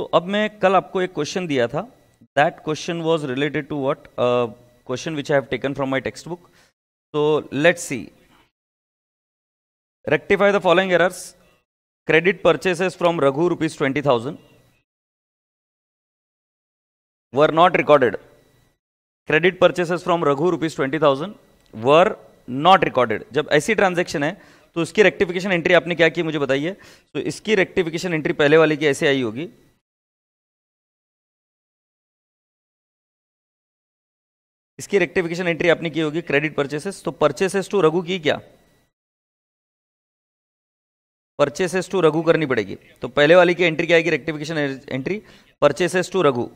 तो अब मैं कल आपको एक क्वेश्चन दिया था that question was related to what question which I have taken from my text book तो let's see following errors credit errors from Raghu rupees twenty thousand were not recorded credit credit from Raghu rupees twenty thousand were not recorded जब ऐसी transaction है तो उसकी rectification entry आपने क्या की मुझे बताइए तो इसकी रेक्टिफिकेशन एंट्री पहले वाली की ऐसे आई होगी इसकी रेक्टिफिकेशन एंट्री आपने की होगी क्रेडिट परचेसेस तो परचेसेस टू रघु की क्या परचेसेस टू रघु करनी पड़ेगी तो पहले वाली की एंट्री क्या आएगी rectification entry purchases to Raghu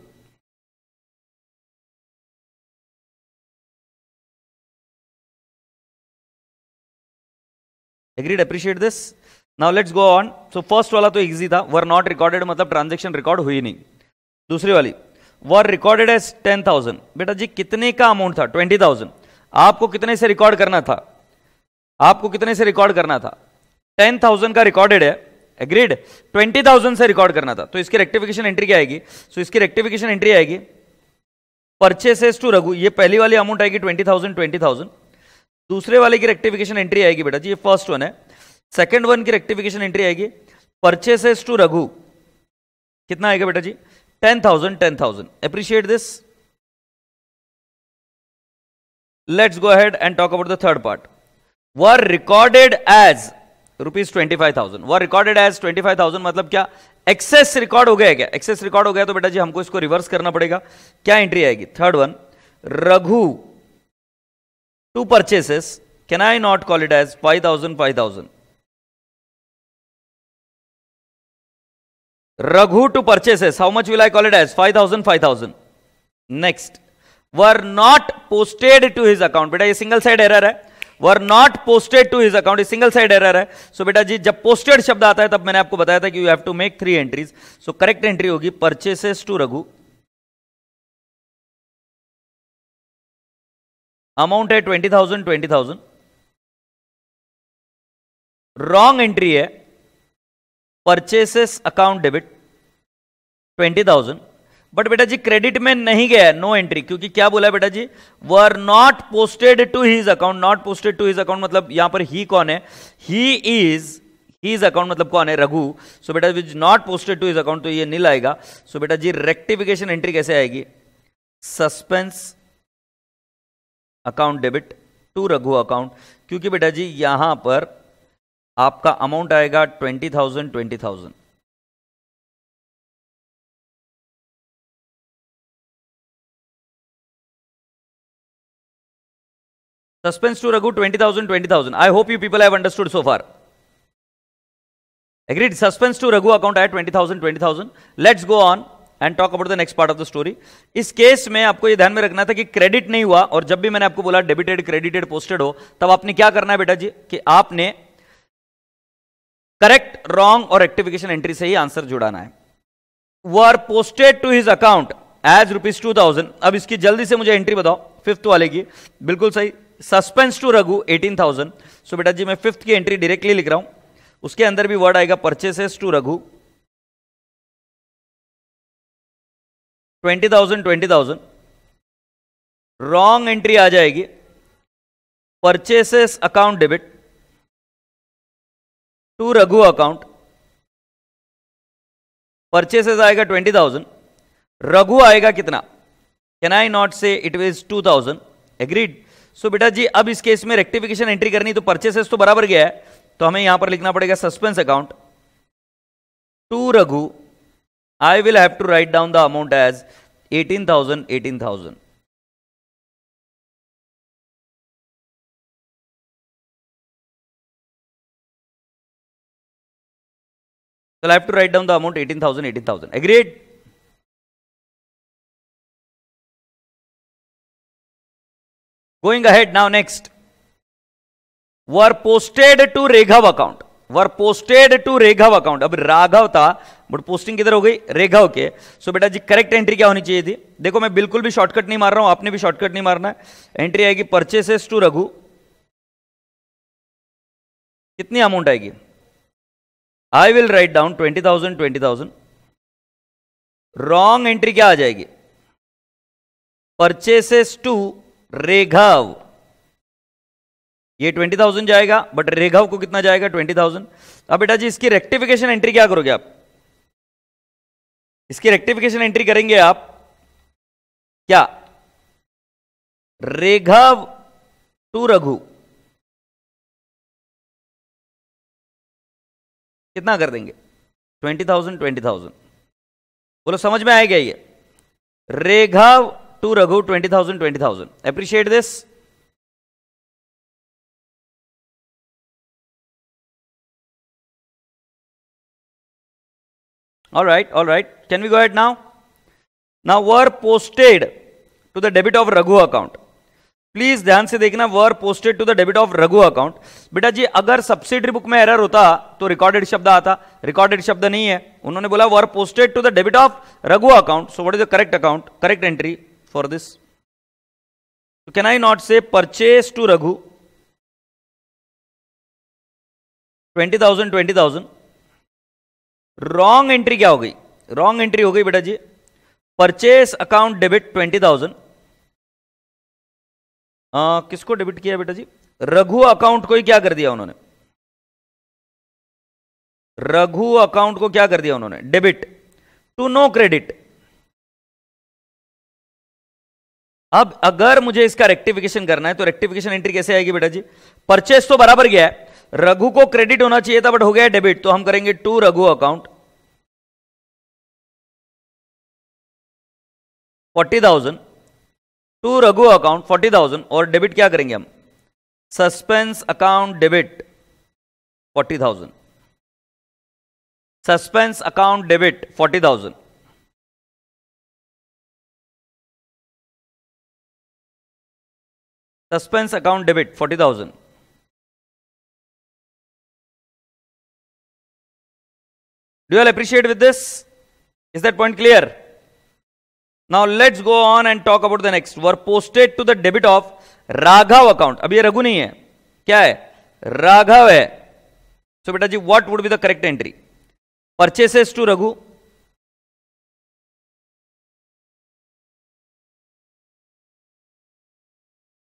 agreed appreciate this now let's go on so first वाला तो इजी था वर नॉट रिकॉर्डेड मतलब ट्रांजेक्शन रिकॉर्ड हुई नहीं दूसरी वाली were recorded as ten thousand बेटा जी कितने का अमाउंट था ट्वेंटी थाउजेंड आपको कितने से रिकॉर्ड करना था आपको कितने से रिकॉर्ड करना था टेन थाउजेंड का रिकॉर्डेड है एग्रीड ट्वेंटी थाउजेंड से रिकॉर्ड करना था तो इसकी रेक्टिफिकेशन एंट्री क्या आएगी सो so, इसकी रेक्टिफिकेशन एंट्री आएगी परचेसेस टू रघु ये पहली वाली अमाउंट आएगी ट्वेंटी थाउजेंड ट्वेंटी थाउजेंड दूसरे वाले की रेक्टिफिकेशन एंट्री आएगी बेटा जी ये फर्स्ट वन है सेकेंड वन की रेक्टिफिकेशन एंट्री आएगी परचेसेस टू रघु कितना आएगा बेटा जी ten thousand ten thousand appreciate this let's go talk about the third part were recorded as rupees twenty five thousand were recorded as twenty five thousand मतलब क्या access record हो गया क्या एक्सेस रिकॉर्ड हो गया तो बेटा जी हमको इसको रिवर्स करना पड़ेगा क्या एंट्री आएगी third one Raghu to purchases can I not call it as five thousand five thousand Raghu to purchases. How much will I call it as? 5,000, 5,000. Next. Were not posted to his account. But a single side error है were not posted to his account single side error है so so, बेटा जी जब posted शब्द आता है तब मैंने आपको बताया था कि you have to make three entries so correct entry होगी परचेसेस टू रघु अमाउंट है twenty thousand twenty thousand wrong entry है purchases account debit twenty thousand but बेटा जी क्रेडिट में नहीं गया नो एंट्री क्योंकि क्या बोला बेटा जी were not posted to his account not posted to his account मतलब यहां पर ही कौन है ही इज हीज अकाउंट मतलब कौन है रघु सो बेटा was not posted to his account तो ये नील आएगा सो बेटा जी रेक्टिफिकेशन एंट्री कैसे आएगी suspense account debit to Raghu account क्योंकि बेटा जी यहां पर आपका अमाउंट आएगा twenty thousand twenty thousand suspense to Raghu twenty thousand twenty thousand I hope you people have understood so far agreed suspense to Raghu account raghu twenty thousand twenty thousand let's go on and talk about the next part of the story इस case में आपको यह ध्यान में रखना था कि credit नहीं हुआ और जब भी मैंने आपको बोला डेबिटेड क्रेडिटेड पोस्टेड हो तब आपने क्या करना है बेटा जी कि आपने करेक्ट रॉन्ग और रेक्टिफिकेशन एंट्री से ही आंसर जुड़ाना है वो are posted to his account as rupees two thousand अब इसकी जल्दी से मुझे एंट्री बताओ फिफ्थ वाले की बिल्कुल सही suspense to Raghu eighteen thousand so बेटा जी मैं फिफ्थ की एंट्री डायरेक्टली लिख रहा हूं उसके अंदर भी वर्ड आएगा purchases to Raghu twenty thousand twenty thousand wrong entry आ जाएगी purchases account debit to Raghu account purchases आएगा ट्वेंटी थाउजेंड रघु आएगा कितना can I not say it was two thousand agreed so बेटा जी अब इस केस में रेक्टिफिकेशन एंट्री करनी तो परचेसेस तो बराबर गया है तो हमें यहां पर लिखना पड़ेगा suspense account to Raghu I will have to write down the amount as eighteen thousand eighteen thousand So I have to write down the amount 18,000, 18,000. Agreed? Going ahead now next. Were posted to Reghav account. Were posted to Reghav account. अब राघव था but posting किधर हो गई रेघाव के सो so, बेटा जी correct entry क्या होनी चाहिए थी देखो मैं बिल्कुल भी शॉर्टकट नहीं मार रहा हूं आपने भी शॉर्टकट नहीं मारना है एंट्री आएगी परचेसेस टू रघु कितनी अमाउंट आएगी I will write down twenty thousand twenty thousand wrong entry क्या आ जाएगी परचेसेस टू रेघव ये ट्वेंटी थाउजेंड जाएगा बट रेघव को कितना जाएगा ट्वेंटी थाउजेंड अब बेटा जी इसकी रेक्टिफिकेशन एंट्री क्या करोगे आप इसकी रेक्टिफिकेशन एंट्री करेंगे आप क्या रेघव टू रघु कितना कर देंगे ट्वेंटी थाउजेंड ट्वेंटी थाउजेंड बोलो समझ में आएगा ये रेघा to Raghu twenty thousand twenty thousand appreciate this all right all right can we go at now now were posted to the debit of Raghu account please ध्यान से देखना were posted to the debit of Raghu account बेटा जी अगर subsidy book में error होता तो recorded शब्द आता रिकॉर्डेड शब्द नहीं है उन्होंने बोला were posted to the debit of Raghu account so what is the correct account correct entry for this can I not say purchase to Raghu twenty thousand twenty thousand wrong entry क्या हो गई रॉन्ग एंट्री हो गई बेटा जी purchase account debit twenty thousand आ, किसको debit किया बेटा जी रघु अकाउंट को ही क्या कर दिया उन्होंने रघु अकाउंट को क्या कर दिया उन्होंने डेबिट टू नो क्रेडिट अब अगर मुझे इसका रेक्टिफिकेशन करना है तो रेक्टिफिकेशन एंट्री कैसे आएगी बेटा जी परचेस तो बराबर गया है रघु को क्रेडिट होना चाहिए था बट हो गया डेबिट तो हम करेंगे to Raghu account forty thousand to Raghu account forty thousand और डेबिट क्या करेंगे हम suspense account debit forty thousand suspense account debit forty thousand suspense account debit forty thousand Do you all appreciate with this? Is that point clear? Now let's go on and talk about the next were posted to the debit of Raghav account अब ये रघु नहीं है क्या है राघव है so बेटा जी what would be the correct entry purchases to Raghu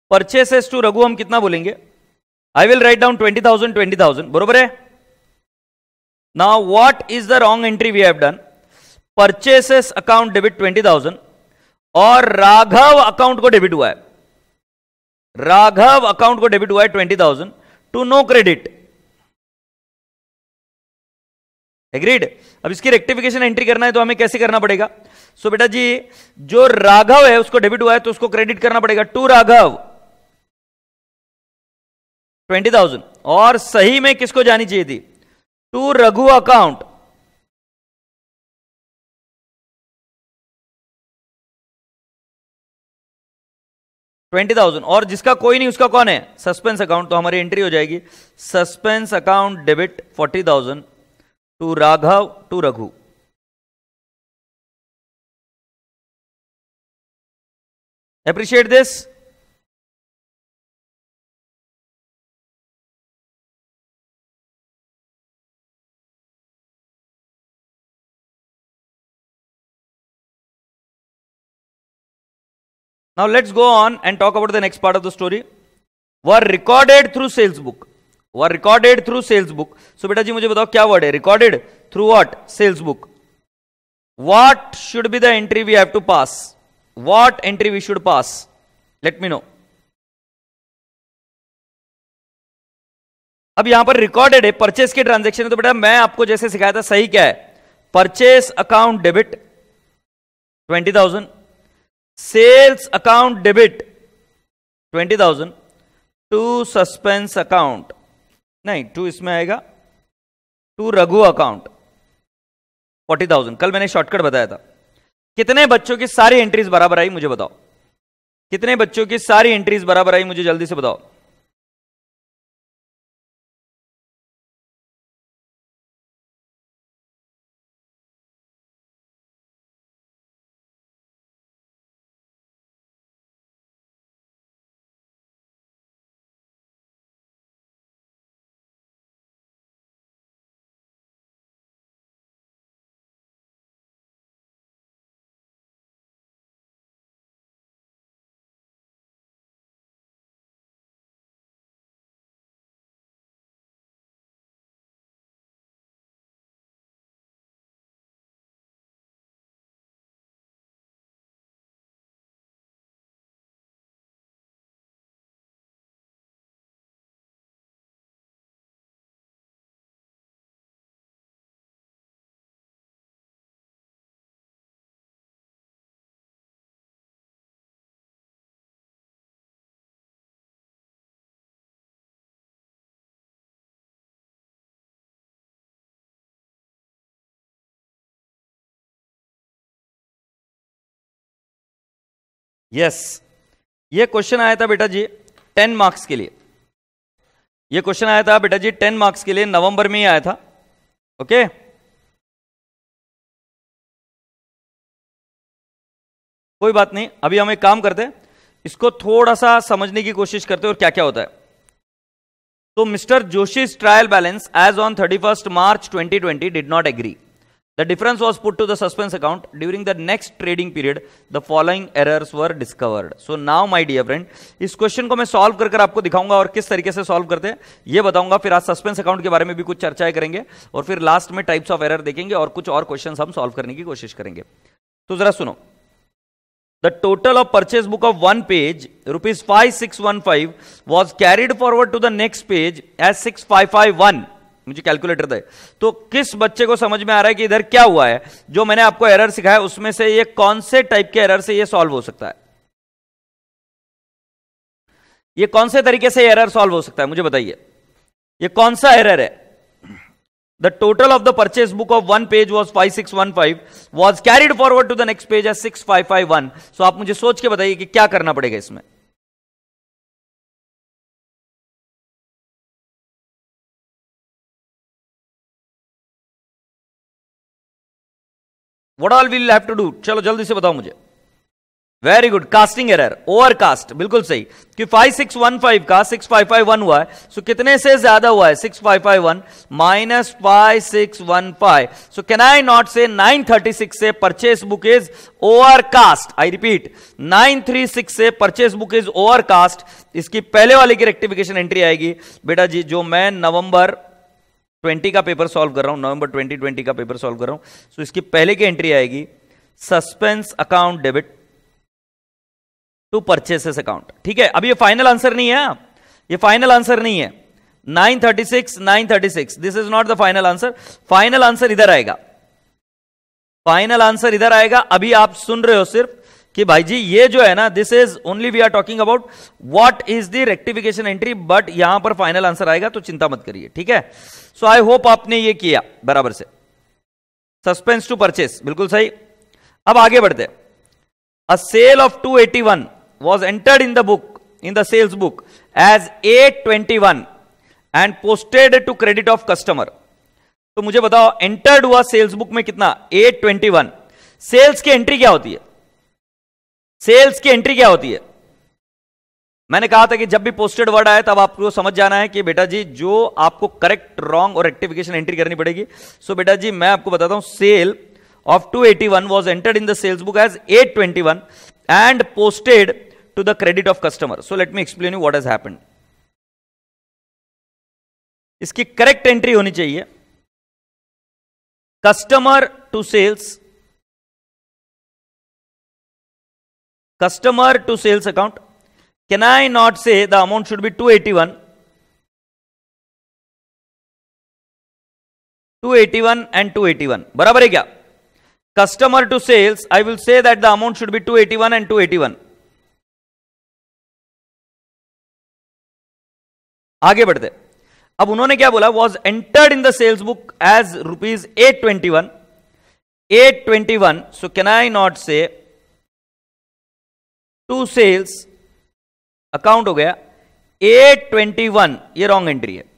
purchases to Raghu हम कितना बोलेंगे I will write down twenty thousand twenty thousand बरोबर है now what is the wrong entry we have done purchases account debit twenty thousand और Raghav account को debit हुआ है Raghav account को डेबिट हुआ है twenty thousand to no credit agreed अब इसकी रेक्टिफिकेशन एंट्री करना है तो हमें कैसे करना पड़ेगा सो so, बेटा जी जो राघव है उसको डेबिट हुआ है तो उसको क्रेडिट करना पड़ेगा टू राघव ट्वेंटी थाउजेंड और सही में किसको जानी चाहिए थी to Raghu account twenty thousand और जिसका कोई नहीं उसका कौन है सस्पेंस अकाउंट तो हमारी एंट्री हो जाएगी suspense account debit forty thousand to Raghav to Raghu appreciate this Now let's go on and talk about the next part of the story. Were recorded through sales book. Were recorded through sales book. So beta ji mujhe batao kya word hai recorded through what? Sales book. What should be the entry we have to pass? What entry we should pass? Let me know. अब यहां पर recorded है purchase की transaction है तो बेटा मैं आपको जैसे सिखाया था सही क्या है purchase account debit twenty thousand sales account debit twenty thousand to suspense account नहीं टू इसमें आएगा to Raghu account forty thousand कल मैंने शॉर्टकट बताया था कितने बच्चों की सारी एंट्रीज बराबर आई मुझे बताओ कितने बच्चों की सारी एंट्रीज बराबर आई मुझे जल्दी से बताओ यस ये क्वेश्चन आया था बेटा जी टेन मार्क्स के लिए ये क्वेश्चन आया था बेटा जी टेन मार्क्स के लिए नवंबर में ही आया था ओके कोई बात नहीं अभी हम एक काम करते हैं इसको थोड़ा सा समझने की कोशिश करते हैं और क्या क्या होता है तो mister Joshi's trial balance as on thirty first March twenty twenty did not agree The difference was put to the suspense account. During the next trading period, the following errors were discovered. So now, my dear friend, इस question को मैं solve कर कर आपको दिखाऊंगा और किस तरीके से सॉल्व करते हैं ये बताऊंगा फिर आज सस्पेंस अकाउंट के बारे में भी कुछ चर्चाएं करेंगे और फिर लास्ट में टाइप्स ऑफ एरर देखेंगे और कुछ और क्वेश्चन हम सॉल्व करने की कोशिश करेंगे तो जरा सुनो The total of purchase book of one page, rupees 5615, was carried forward to the next page as 6551. मुझे कैलकुलेटर दे तो किस बच्चे को समझ में आ रहा है कि इधर क्या हुआ है जो मैंने आपको एरर सिखाया उसमें से ये कौन से टाइप के एरर से ये सॉल्व हो सकता है ये कौन से तरीके से एरर सॉल्व हो सकता है मुझे बताइए ये कौन सा एरर है the total of the purchase book of one page was five six one five was carried forward to the next page है six five five one so आप मुझे सोच के बताइए कि क्या करना पड़ेगा इसमें what all will have to do चलो जल्दी से बताओ मुझे very good casting error overcast बिल्कुल सही कि फाइव सिक्स वन फाइव का सिक्स फाइव फाइव वन हुआ है सो so कितने से ज्यादा हुआ है six five five one minus five six one five so can I not say nine thirty six से purchase book is overcast I repeat nine three six से purchase book is overcast इसकी पहले वाले की rectification entry आएगी बेटा जी जो मैं नवंबर ट्वेंटी का पेपर सॉल्व कर रहा हूँ नवंबर ट्वेंटी ट्वेंटी का पेपर सॉल्व कर रहा हूँ सो so, इसकी पहले की एंट्री आएगी suspense account debit to purchases account ठीक है अब ये फाइनल आंसर नहीं है हाँ? ये फाइनल आंसर नहीं है 936 936 this is not the final answer final answer इधर आएगा फाइनल आंसर इधर आएगा अभी आप सुन रहे हो सिर्फ कि भाई जी ये जो है ना this is only we are talking about what is the rectification entry but यहां पर फाइनल आंसर आएगा तो चिंता मत करिए ठीक है सो आई होप आपने ये किया बराबर से सस्पेंस टू परचेस बिल्कुल सही अब आगे बढ़ते a sale of 281 eighty one was entered in the book in the sales book as one and posted to credit of customer तो मुझे बताओ एंटर्ड हुआ सेल्स बुक में कितना वन सेल्स की एंट्री क्या होती है सेल्स की एंट्री क्या होती है मैंने कहा था कि जब भी पोस्टेड वर्ड आए तब आपको समझ जाना है कि बेटा जी जो आपको करेक्ट रॉन्ग और रेक्टिफिकेशन एंट्री करनी पड़ेगी सो बेटा जी मैं आपको बताता हूं sale of 281 was entered in the sales book as 821 and posted to the credit of customer so let me explain you what as happen इसकी करेक्ट एंट्री होनी चाहिए customer to sales customer to sales account can i not say the amount should be 281 281 and 281 बराबर है क्या customer to sales I will say that the amount should be 281 and 281 आगे बढ़ते अब उन्होंने क्या बोला was entered in the sales book as rupees eight twenty one eight twenty one so can I not say to sales account हो गया eight twenty one ये wrong entry है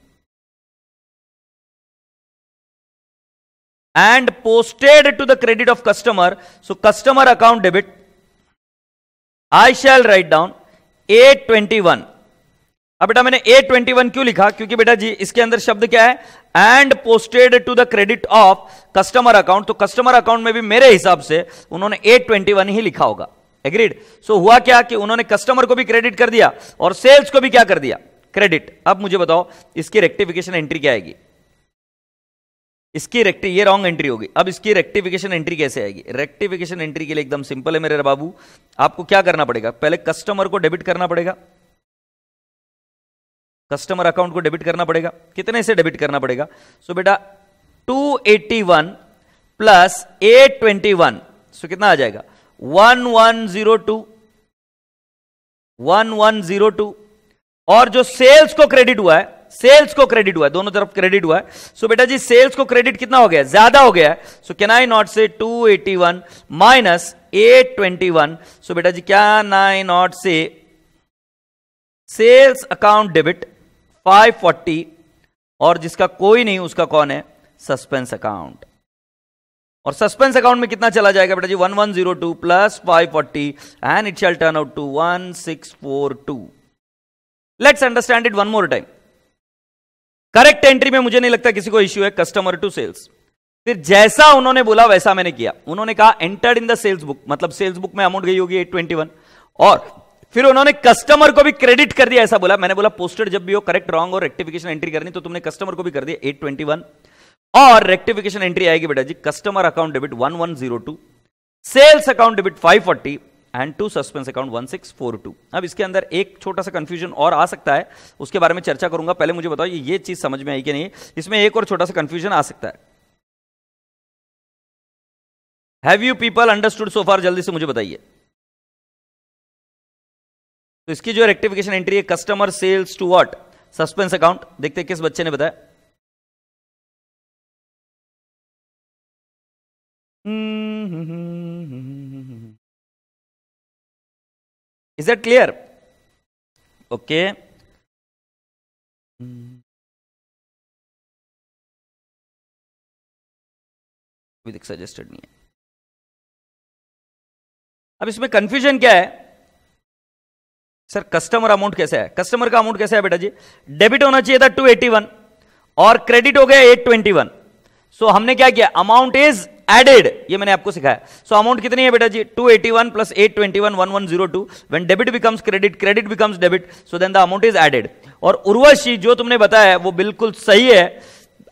and posted to the credit of customer so customer account debit I shall write down A twenty one अब बेटा मैंने ए twenty one क्यों लिखा क्योंकि बेटा जी इसके अंदर शब्द क्या है and posted to the credit of customer account तो कस्टमर अकाउंट में भी मेरे हिसाब से उन्होंने ए ट्वेंटी वन ही लिखा होगा एग्रीड सो हुआ क्या कि उन्होंने कस्टमर को भी क्रेडिट कर दिया और सेल्स को भी क्या कर दिया क्रेडिट अब मुझे बताओ इसकी रेक्टिफिकेशन एंट्री क्या आएगी इसकी रेक्टि ये रॉन्ग एंट्री होगी अब इसकी रेक्टिफिकेशन एंट्री कैसे आएगी रेक्टिफिकेशन एंट्री के लिए एकदम सिंपल है मेरे बाबू आपको क्या करना पड़ेगा पहले कस्टमर को डेबिट करना पड़ेगा कस्टमर अकाउंट को डेबिट करना पड़ेगा कितने से डेबिट करना पड़ेगा सो so, बेटा 281 प्लस 821 सो so, कितना आ जाएगा one one zero two one one zero two और जो सेल्स को क्रेडिट हुआ है सेल्स को क्रेडिट हुआ है दोनों तरफ क्रेडिट हुआ है सो बेटा जी सेल्स को क्रेडिट कितना हो गया ज्यादा हो गया है सो can I not say 281 eighty one minus eight twenty one so बेटा जी क्या nine not say sales account debit 540 और जिसका कोई नहीं उसका कौन है सस्पेंस अकाउंट और सस्पेंस अकाउंट में कितना चला जाएगा बेटा जी one one zero two plus five forty and it shall turn out to one six four two let's understand it one more time correct entry में मुझे नहीं लगता किसी को इश्यू है कस्टमर टू सेल्स फिर जैसा उन्होंने बोला वैसा मैंने किया उन्होंने कहा entered in the sales book मतलब सेल्स बुक में अमाउंट गई होगी एट ट्वेंटी वन और फिर उन्होंने कस्टमर को भी क्रेडिट कर दिया ऐसा बोला मैंने बोला पोस्टेड जब भी हो करेक्ट रॉन्ग और रेक्टिफिकेशन एंट्री करनी तो तुमने कस्टमर को भी कर दिया एट ट्वेंटी वन और रेक्टिफिकेशन एंट्री आएगी बेटा जी customer account debit 1102 sales account debit 540 and to suspense account 1642 अब इसके अंदर एक छोटा सा कंफ्यूजन और आ सकता है उसके बारे में चर्चा करूंगा पहले मुझे बताओ ये चीज समझ में आई कि नहीं इसमें एक और छोटा सा कंफ्यूजन आ सकता है have you people understood so far जल्दी से मुझे बताइए तो इसकी जो रेक्टिफिकेशन एंट्री है customer sales to what suspense account देखते किस बच्चे ने बताया Hmm. is that clear okay with suggested नहीं है अब इसमें कंफ्यूजन क्या है सर कस्टमर अमाउंट कैसे है कस्टमर का अमाउंट कैसे है बेटा जी डेबिट होना चाहिए था टू एटी वन और क्रेडिट हो गया एट ट्वेंटी वन सो हमने क्या किया अमाउंट इज एडेड ये मैंने आपको सिखाया सो so, अमाउंट कितनी है बेटा जी 281 eighty one plus eight twenty one one one zero two when debit becomes credit credit becomes debit so then the amount is added और उर्वशी जो तुमने बताया है वो बिल्कुल सही है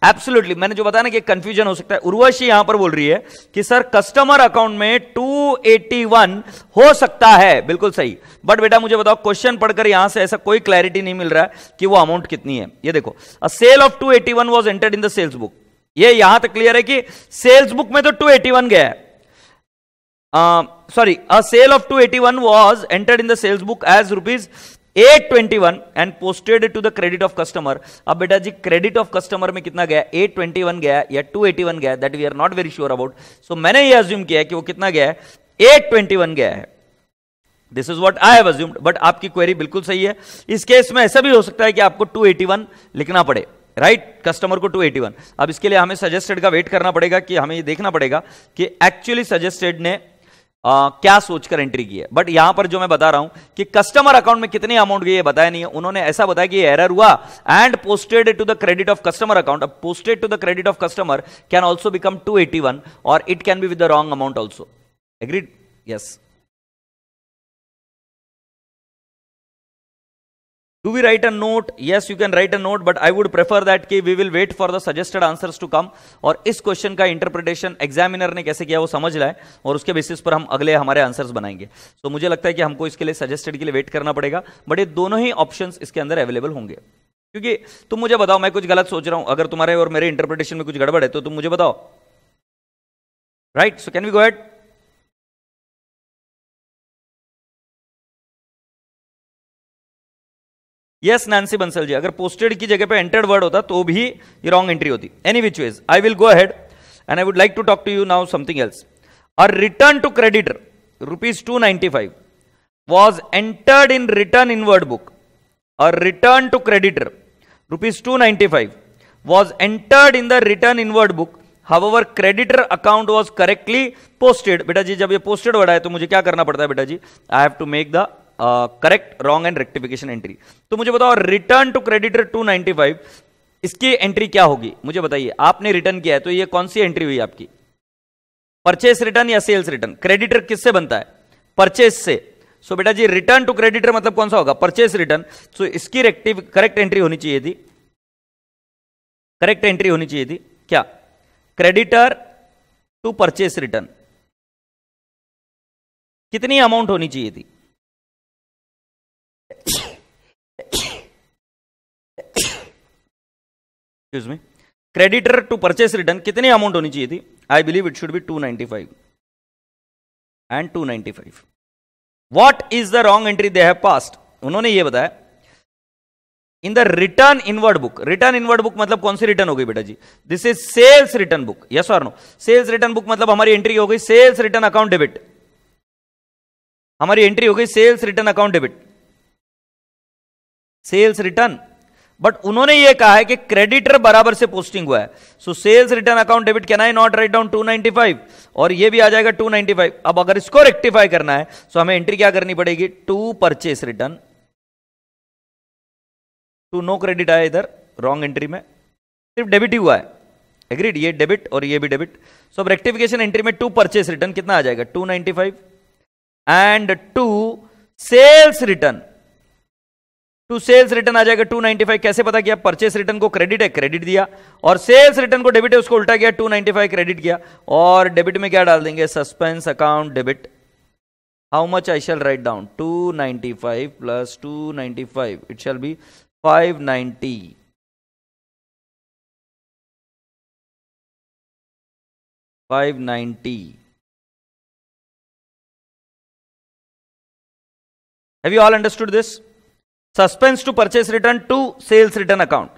एब्सोल्युटली मैंने जो बताया ना कि कंफ्यूजन हो सकता है उर्वशी यहां पर बोल रही है कि सर कस्टमर अकाउंट में 281 हो सकता है बिल्कुल सही बट बेटा मुझे बताओ क्वेश्चन पढ़कर यहां से ऐसा कोई क्लैरिटी नहीं मिल रहा है कि वो अमाउंट कितनी है ये देखो a sale of 281 was entered in the sales book ये यहां तक क्लियर है कि सेल्स बुक में तो 281 गया है sorry a sale of 281 was entered in the sales book as rupees one and posted to the credit of customer अब बेटा जी क्रेडिट ऑफ कस्टमर में कितना गया एट ट्वेंटी वन गया या टू एटी वन गया that we are not very sure about so मैंने ये अज्यूम किया कि वो कितना गया है वन गया है this is what I have assumed but आपकी क्वेरी बिल्कुल सही है इस केस में ऐसा भी हो सकता है कि आपको टू एटी वन लिखना पड़े राइट right? कस्टमर को 281 अब इसके लिए हमें सजेस्टेड का वेट करना पड़ेगा कि हमें ये देखना पड़ेगा कि एक्चुअली सजेस्टेड ने आ, क्या सोचकर एंट्री की है बट यहां पर जो मैं बता रहा हूं कि कस्टमर अकाउंट में कितनी अमाउंट गई है बताया नहीं है उन्होंने ऐसा बताया कि एरर हुआ and posted to the credit of customer account अब posted to the credit of customer can also become to और it can be with the wrong amount also agreed yes Do we write a note? Yes, you can write a note, but I would prefer that कि we will wait for the suggested answers to come. और इस question का interpretation examiner ने कैसे किया वो समझ लाए और उसके बेसिस पर हम अगले हमारे आंसर्स बनाएंगे तो so, मुझे लगता है कि हमको इसके लिए सजेस्टेड के लिए वेट करना पड़ेगा बट ये दोनों ही ऑप्शन इसके अंदर अवेलेबल होंगे क्योंकि तुम मुझे बताओ मैं कुछ गलत सोच रहा हूं अगर तुम्हारे और मेरे इंटरप्रिटेशन में कुछ गड़बड़ है तो तुम मुझे बताओ right so can we go at yes Nancy Bansal ji अगर पोस्टेड की जगह पे एंटर्ड वर्ड होता तो भी ये रॉन्ग एंट्री होती any which ways I will go ahead and I would like to talk to you now something else और return to creditor rupees two ninety five was entered in return inward book और return to creditor rupees two ninety five was entered in the return inward book our creditor account was correctly posted बेटा जी जब ये posted word आए तो मुझे क्या करना पड़ता है बेटा जी I have to make the correct wrong and rectification entry तो मुझे बताओ रिटर्न टू क्रेडिटर 295 इसकी एंट्री क्या होगी मुझे बताइए आपने रिटर्न किया है तो ये कौन सी एंट्री हुई आपकी परचेस रिटर्न या सेल्स रिटर्न क्रेडिटर किससे बनता है परचेस से सो बेटा जी रिटर्न टू क्रेडिटर मतलब कौन सा होगा परचेस रिटर्न सो इसकी रेक्टिव करेक्ट एंट्री होनी चाहिए थी करेक्ट एंट्री होनी चाहिए थी क्या क्रेडिटर टू परचेस रिटर्न कितनी अमाउंट होनी चाहिए थी excuse me creditor to purchase return कितनी अमाउंट होनी चाहिए थी I believe it should be 295 and 295 what is the wrong entry they have passed उन्होंने ये बताया in the return inward book return inward book मतलब कौन सी रिटर्न हो गई बेटा जी this is sales return book yes और नो सेल्स रिटर्न बुक मतलब हमारी एंट्री हो गई सेल्स रिटर्न अकाउंट डेबिट हमारी एंट्री हो गई sales return account debit sales return but उन्होंने ये कहा है कि क्रेडिटर बराबर से पोस्टिंग हुआ है so sales return account debit can I not write down 295 और ये भी आ जाएगा 295 अब अगर इसको रेक्टिफाई करना है सो तो हमें एंट्री क्या करनी पड़ेगी to purchase return to no credit आया इधर रॉन्ग एंट्री में सिर्फ डेबिट ही हुआ है एग्रीड ये डेबिट और ये भी डेबिट सो अब रेक्टिफिकेशन एंट्री में टू परचेस रिटर्न कितना आ जाएगा two and to sales return to sales return आ जाएगा टू फाइव कैसे पता किया परचेस रिटर्न को क्रेडिट है क्रेडिट दिया और सेल्स रिटर्न को डेबिट है उसको उल्टा किया फाइव क्रेडिट किया और डेबिट में क्या डाल देंगे suspense account debit how much I shall write down two ninety five plus two ninety five it shall be five ninety five ninety have you all understood this suspense to purchase return to sales return account.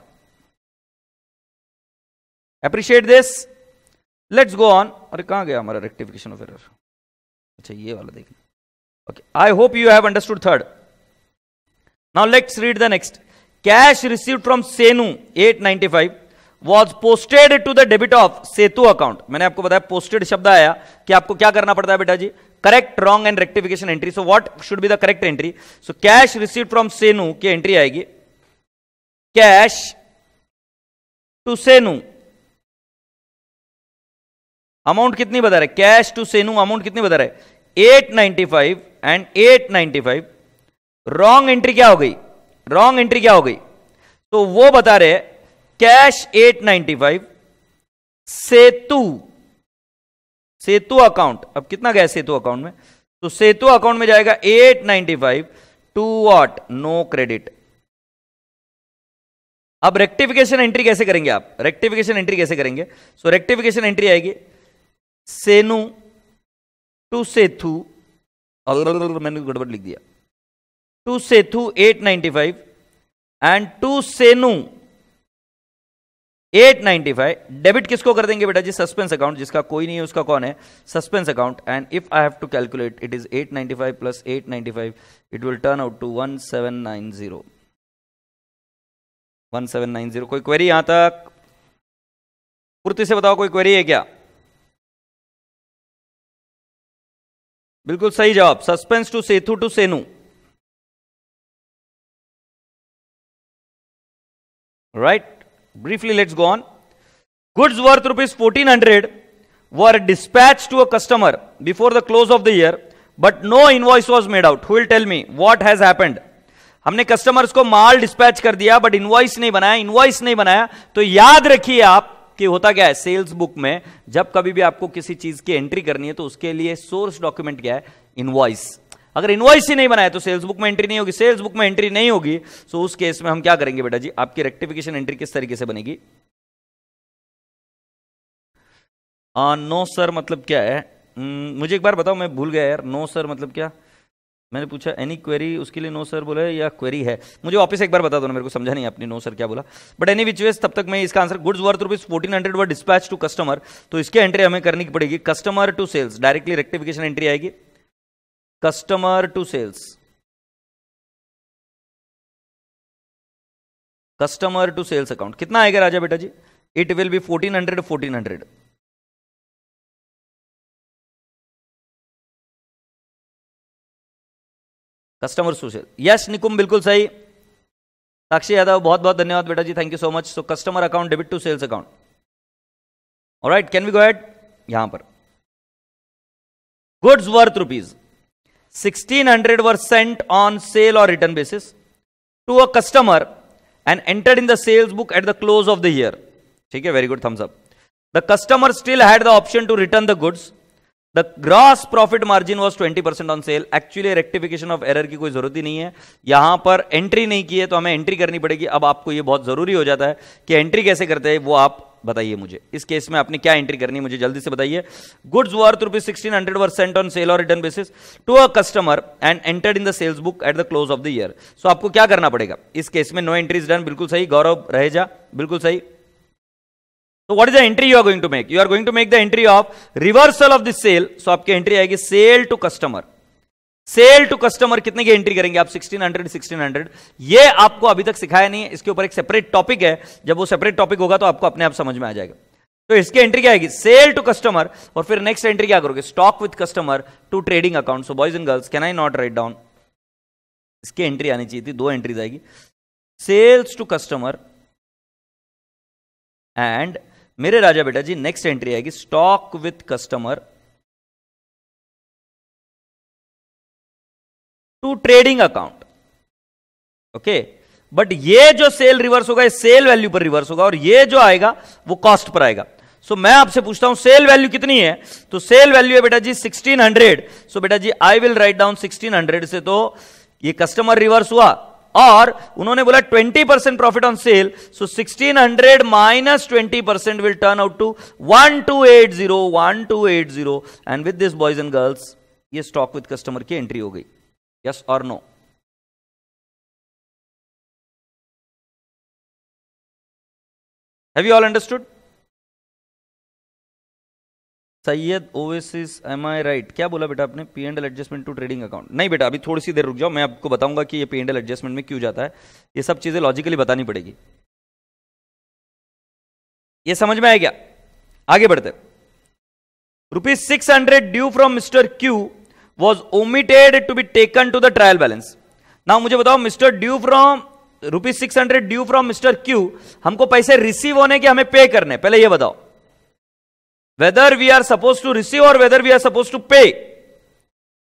Appreciate this? Let's go on. अरे कहाँ गया हमारा rectification of error? अच्छा ये वाला देखना. Okay. I hope you have understood third. Now let's read the next. Cash received from Senu 895 was posted to the debit of Setu account मैंने आपको बताया पोस्टेड शब्द आया कि आपको क्या करना पड़ता है बेटा जी correct wrong and rectification entry so what should be the correct entry so cash receive from Senu की एंट्री आएगी कैश टू सेनू अमाउंट कितनी बता रहे कैश टू सेनू अमाउंट कितनी बता रहे eight ninety five and eight ninety five wrong entry क्या हो गई रॉन्ग एंट्री क्या हो गई तो वो बता रहे कैश 895 सेतु सेतु अकाउंट अब कितना गया सेतु अकाउंट में तो सेतु अकाउंट में जाएगा 895 टू वॉट नो क्रेडिट अब रेक्टिफिकेशन एंट्री कैसे करेंगे आप रेक्टिफिकेशन एंट्री कैसे करेंगे सो रेक्टिफिकेशन एंट्री आएगी सेनु टू सेतु मैंने गड़बड़ लिख दिया to Setu 895 and to Senu 895 debit किसको कर देंगे बेटा जी सस्पेंस अकाउंट जिसका कोई नहीं है उसका कौन है suspense account and if I have to calculate it is 895 plus 895 it will turn out to 1790 1790 कोई क्वेरी यहां तक पूर्ति से बताओ कोई क्वेरी है क्या बिल्कुल सही जवाब suspense to Setu to Senu right right? Briefly, let's go on. Goods worth rupees 1400 were dispatched to a customer before the close of the year, but no invoice was made out. Who will tell me what has happened? हमने customers को माल dispatch कर दिया but invoice नहीं बनाया invoice नहीं बनाया तो याद रखिए आप कि होता क्या है सेल्स बुक में जब कभी भी आपको किसी चीज की एंट्री करनी है तो उसके लिए सोर्स डॉक्यूमेंट क्या है इनवॉइस अगर इन्वॉइस ही नहीं बनाया तो सेल्स बुक में एंट्री नहीं होगी सेल्स बुक में एंट्री नहीं होगी सो उस केस में हम क्या करेंगे बेटा जी आपकी रेक्टिफिकेशन एंट्री किस तरीके से बनेगी आ, नो सर मतलब क्या है हम्म, मुझे एक बार बताओ मैं भूल गया यार नो सर मतलब क्या मैंने पूछा एनी क्वेरी उसके लिए नो सर बोला या क्वेरी है मुझे वापस एक बार बता दो ना मेरे को समझा नहीं आपने नो सर क्या बोला बट एनी विच वेज तब तक मैं इसका answer goods worth rupees fourteen hundred were dispatch to customer तो इसकी एंट्री हमें करनी पड़ेगी customer to sales directly rectification entry आएगी customer to sales customer to sales account कितना आएगा राजा बेटा जी it will be fourteen hundred fourteen hundred customer to sales yes Nikum बिल्कुल सही साक्षी यादव बहुत बहुत धन्यवाद बेटा जी thank you so much so customer account debit to sales account right can we go at यहां पर goods worth rupees 1600 were sent on sale or return basis to a customer and entered in the sales book at the close of the year. ठीक है very good thumbs up. The customer still had the option to return the goods. The gross profit margin was 20% on sale. Actually rectification of error की कोई जरूरत ही नहीं है यहां पर entry नहीं की है तो हमें एंट्री करनी पड़ेगी अब आपको ये बहुत जरूरी हो जाता है कि एंट्री कैसे करते हैं वो आप बताइए मुझे इस केस में आपने क्या एंट्री करनी है मुझे जल्दी से बताइए goods worth rupees sixteen hundred were sent on sale or return basis to a customer and entered in the sales book at the close of the year सो आपको क्या करना पड़ेगा इस केस में नो एंट्री डन बिल्कुल सही गौरव रहेजा बिल्कुल सही तो what is the entry you are going to make you are going to make the entry of reversal of the sale सो आपकी एंट्री आएगी sale to customer sale to customer कितने की एंट्री करेंगे आप 1600 1600 ये आपको अभी तक सिखाया नहीं है इसके ऊपर एक सेपरेट टॉपिक है जब वो सेपरेट टॉपिक होगा तो आपको अपने आप समझ में आ जाएगा तो इसकी एंट्री क्या आएगी सेल टू कस्टमर और फिर नेक्स्ट एंट्री क्या करोगे stock with customer to trading account so boys and girls can I not write down इसकी एंट्री आनी चाहिए थी दो एंट्रीज आएगी सेल्स टू कस्टमर एंड मेरे राजा बेटा जी नेक्स्ट एंट्री आएगी stock with customer to trading account okay but ये जो सेल रिवर्स होगा ये सेल वैल्यू पर रिवर्स होगा और ये जो आएगा वो कॉस्ट पर आएगा सो so, मैं आपसे पूछता हूं सेल वैल्यू कितनी है तो सेल वैल्यू है बेटा जी 1600 सो so, बेटा जी आई विल राइट डाउन 1600 से तो ये कस्टमर रिवर्स हुआ और उन्होंने बोला 20 percent profit on sale so 1600 hundred minus twenty percent will turn out to one two eight zero and with this boys and girls ये स्टॉक विद कस्टमर की entry हो गई यस और no have you all understood Syed ओवेसिस am I right क्या बोला बेटा आपने P and L adjustment to trading account नहीं बेटा अभी थोड़ी सी देर रुक जाओ मैं आपको बताऊंगा कि ये पी एंड एल एडजस्टमेंट में क्यों जाता है ये सब चीज़ें लॉजिकली बतानी पड़ेगी ये समझ में आया क्या आगे बढ़ते rupees six hundred due from mister Q was omitted to be taken to the trial balance ना मुझे बताओ mister due from rupees six hundred due from mister Q हमको पैसे रिसीव होने के हमें पे करने पहले ये बताओ whether we are suppose to receive और whether we are suppose to pay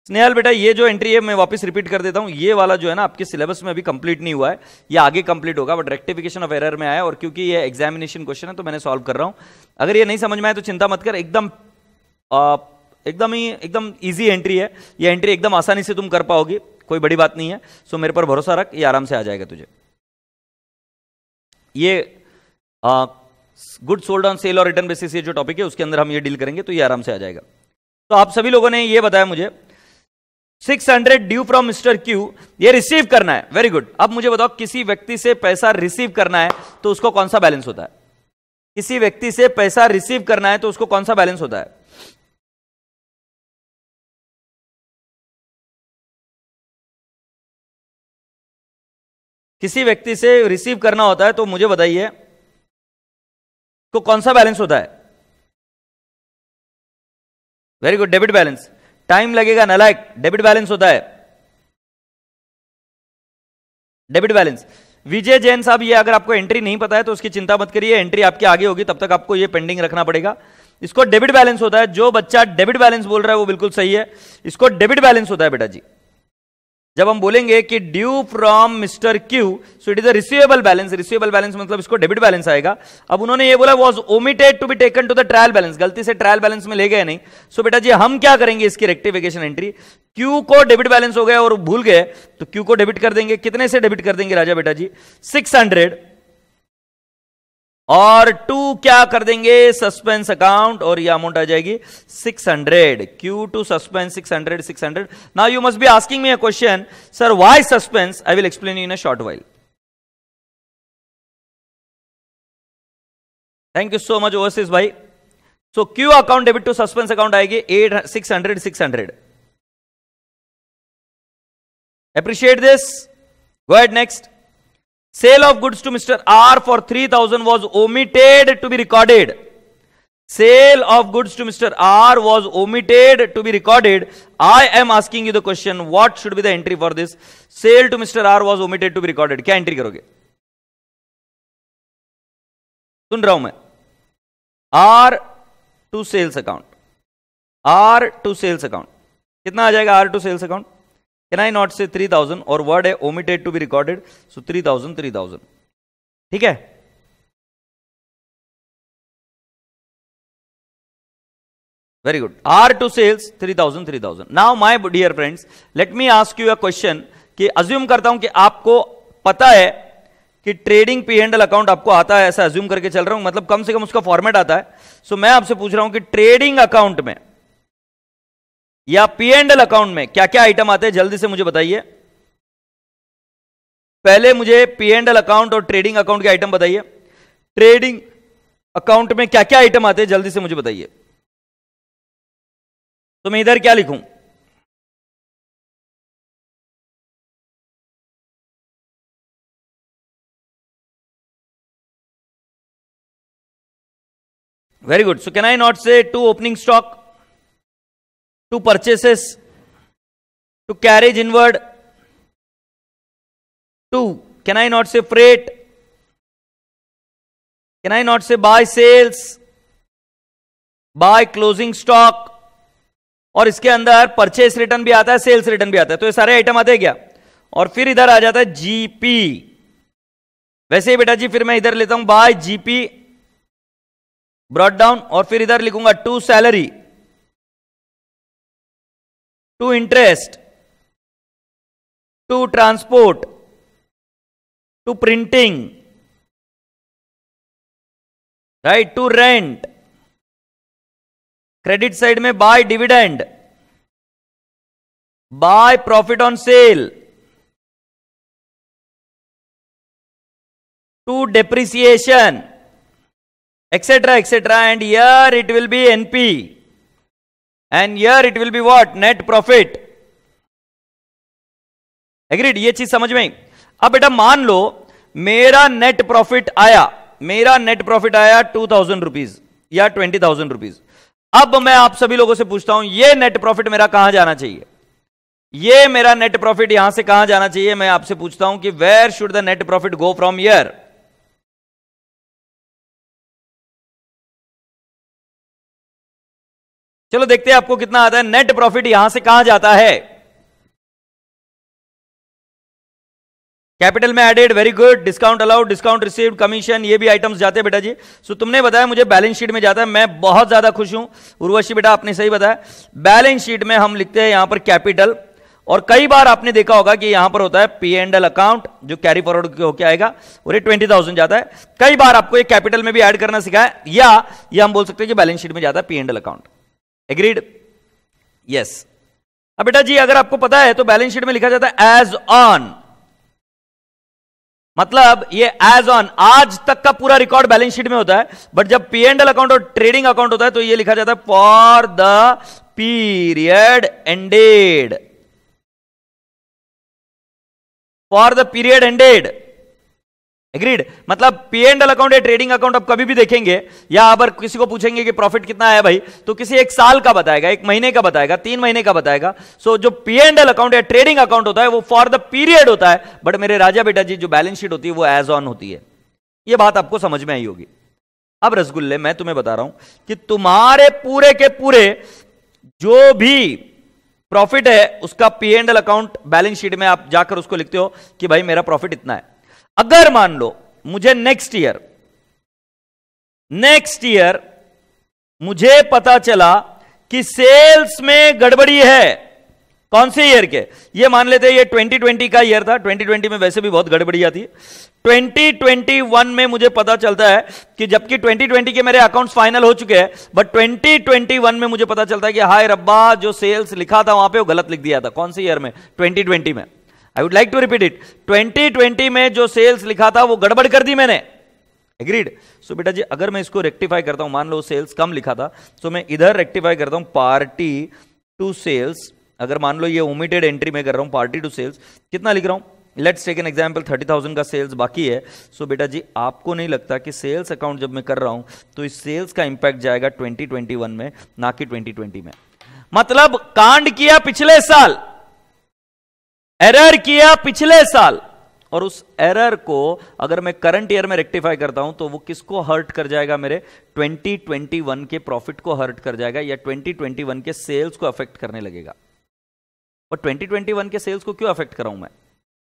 Snehal बेटा ये जो एंट्री है मैं वापस रिपीट कर देता हूं ये वाला जो है ना आपके सिलेबस में अभी कंप्लीट नहीं हुआ है ये आगे कंप्लीट होगा बट रेक्टिफिकेशन ऑफ एरर में आया और क्योंकि ये एग्जामिनेशन क्वेश्चन है तो मैंने सॉल्व कर रहा हूं अगर ये नहीं समझ में आए तो चिंता मत कर एकदम एकदम ही एकदम ईजी एंट्री है ये एंट्री एकदम आसानी से तुम कर पाओगी कोई बड़ी बात नहीं है सो मेरे पर भरोसा रख ये आराम से आ जाएगा तुझे ये good sold on sale or return basis ये जो टॉपिक है उसके अंदर हम ये डील करेंगे तो ये आराम से आ जाएगा तो आप सभी लोगों ने ये बताया मुझे 600 ड्यू फ्रॉम मिस्टर क्यू ये रिसीव करना है वेरी गुड अब मुझे बताओ किसी व्यक्ति से पैसा रिसीव करना है तो उसको कौन सा बैलेंस होता है किसी व्यक्ति से पैसा रिसीव करना है तो उसको कौन सा बैलेंस होता है किसी व्यक्ति से रिसीव करना होता है तो मुझे बताइए तो कौन सा बैलेंस होता है very good debit balance time लगेगा नलायक डेबिट बैलेंस होता है डेबिट बैलेंस विजय जैन साहब ये अगर आपको एंट्री नहीं पता है तो उसकी चिंता मत करिए एंट्री आपकी आगे होगी तब तक आपको ये पेंडिंग रखना पड़ेगा इसको डेबिट बैलेंस होता है जो बच्चा डेबिट बैलेंस बोल रहा है वो बिल्कुल सही है इसको डेबिट बैलेंस होता है बेटा जी जब हम बोलेंगे कि due from mister Q so it is a receivable balance receivable balance मतलब इसको डेबिट बैलेंस आएगा अब उन्होंने ये बोला was omitted to be taken to the trial balance गलती से ट्रायल बैलेंस में ले गए नहीं सो so बेटा जी हम क्या करेंगे इसकी रेक्टिफिकेशन एंट्री क्यू को डेबिट बैलेंस हो गया और भूल गए तो क्यू को डेबिट कर देंगे कितने से डेबिट कर देंगे राजा बेटा जी सिक्स हंड्रेड और टू क्या कर देंगे सस्पेंस अकाउंट और ये अमाउंट आ जाएगी 600 Q to suspense six hundred six hundred ना you must be asking me a question sir why suspense I will explain in a short while thank you so much overseas भाई so Q account debit to suspense account आएगी at six hundred six hundred appreciate this go ahead next sale of goods to mr r for 3000 was omitted to be recorded sale of goods to mr r was omitted to be recorded i am asking you the question what should be the entry for this sale to mr r was omitted to be recorded kya entry karoge सुन रहा हूं मैं R to sales account R to sales account कितना आ जाएगा R to sales account can I not say three thousand और word है omitted to be recorded so three thousand three thousand ठीक है R to sales three thousand three thousand now my dear friends let me ask you a question कि assume करता हूं कि आपको पता है कि ट्रेडिंग पी एंडल अकाउंट आपको आता है ऐसा अज्यूम करके चल रहा हूं मतलब कम से कम उसका फॉर्मेट आता है सो so, मैं आपसे पूछ रहा हूं कि ट्रेडिंग अकाउंट में या पी एंड एल अकाउंट में क्या क्या आइटम आते हैं जल्दी से मुझे बताइए पहले मुझे पी एंड एल अकाउंट और ट्रेडिंग अकाउंट के आइटम बताइए ट्रेडिंग अकाउंट में क्या क्या आइटम आते हैं जल्दी से मुझे बताइए तो मैं इधर क्या लिखूं very good so can I not say to opening stock to purchases to carriage inward to can I not say freight can I not say by sales by closing stock और इसके अंदर परचेस रिटर्न भी आता है sales return भी आता है तो ये सारे आइटम आते हैं क्या और फिर इधर आ जाता है जीपी वैसे ही बेटा जी फिर मैं इधर लेता हूं बाय जीपी ब्रॉड डाउन और फिर इधर लिखूंगा to salary to interest, to transport, to printing, right, to rent. Credit side में by dividend by profit on sale to depreciation etcetera etcetera and here it will be NP and here it will be what net profit agreed ये चीज समझ में अब बेटा मान लो मेरा net profit आया मेरा नेट प्रॉफिट आया टू थाउजेंड रुपीज या ट्वेंटी थाउजेंड रुपीज अब मैं आप सभी लोगों से पूछता हूं ये नेट प्रॉफिट मेरा कहां जाना चाहिए ये मेरा नेट प्रॉफिट यहां से कहां जाना चाहिए मैं आपसे पूछता हूं कि where should the net profit go from here चलो देखते हैं आपको कितना आता है नेट प्रॉफिट यहां से कहां जाता है कैपिटल में added very good discount allowed discount received commission ये भी आइटम्स जाते हैं बेटा जी सो तुमने बताया मुझे बैलेंस शीट में जाता है मैं बहुत ज्यादा खुश हूं उर्वशी बेटा आपने सही बताया बैलेंस शीट में हम लिखते हैं यहां पर कैपिटल और कई बार आपने देखा होगा कि यहां पर होता है पी एंड एल अकाउंट जो कैरी फॉरवर्ड होकर आएगा और ये ट्वेंटी थाउजेंड जाता है कई बार आपको ये कैपिटल में भी ऐड करना सिखाया या ये हम बोल सकते हैं कि बैलेंस शीट में जाता है P and L account agreed yes अब बेटा जी अगर आपको पता है तो बैलेंस शीट में लिखा जाता है एज ऑन मतलब ये एज ऑन आज तक का पूरा रिकॉर्ड बैलेंस शीट में होता है बट जब पी एंड एल अकाउंट और ट्रेडिंग अकाउंट होता है तो ये लिखा जाता है for the period ended for the period ended agreed मतलब पी एंड एल अकाउंट या ट्रेडिंग अकाउंट आप कभी भी देखेंगे या अगर किसी को पूछेंगे कि प्रॉफिट कितना आया भाई तो किसी एक साल का बताएगा एक महीने का बताएगा तीन महीने का बताएगा सो so, जो पी एंड एल अकाउंट या ट्रेडिंग अकाउंट होता है वो फॉर द पीरियड होता है बट मेरे राजा बेटा जी जो बैलेंस शीट होती है वो एज ऑन होती है ये बात आपको समझ में आई होगी अब रसगुल्ले मैं तुम्हें बता रहा हूं कि तुम्हारे पूरे के पूरे जो भी प्रॉफिट है उसका P and L account balance sheet में आप जाकर उसको लिखते हो कि भाई मेरा प्रॉफिट इतना है अगर मान लो मुझे नेक्स्ट ईयर नेक्स्ट ईयर मुझे पता चला कि सेल्स में गड़बड़ी है कौन से ईयर के ये मान लेते हैं ये 2020 का ईयर था 2020 में वैसे भी बहुत गड़बड़ी आती है 2021 में मुझे पता चलता है कि जबकि 2020 के मेरे अकाउंट्स फाइनल हो चुके हैं बट 2021 में मुझे पता चलता है कि हाय रब्बा जो सेल्स लिखा था वहां पे वो गलत लिख दिया था कौन से ईयर में 2020 में I would like to repeat it 2020 में जो सेल्स लिखा था वो गड़बड़ कर दी मैंने एग्रीड सो so, बेटा जी अगर मैं इसको रेक्टिफाई करता हूं मान लो सेल्स कम लिखा था सो so मैं इधर रेक्टिफाई करता हूं पार्टी टू सेल्स अगर मान लो ये ओमिटेड एंट्री में कर रहा हूं पार्टी टू सेल्स कितना लिख रहा हूं let's take an example thirty thousand का सेल्स बाकी है सो so, बेटा जी आपको नहीं लगता कि सेल्स अकाउंट जब मैं कर रहा हूं तो इस सेल्स का इंपैक्ट जाएगा वन में ना कि ट्वेंटी में मतलब कांड किया पिछले साल एरर किया पिछले साल और उस एरर को अगर मैं करंट ईयर में रेक्टिफाई करता हूं तो वो किसको हर्ट कर जाएगा मेरे 2021 के प्रॉफिट को हर्ट कर जाएगा या 2021 के सेल्स को अफेक्ट करने लगेगा और 2021 के सेल्स को क्यों अफेक्ट कराऊं मैं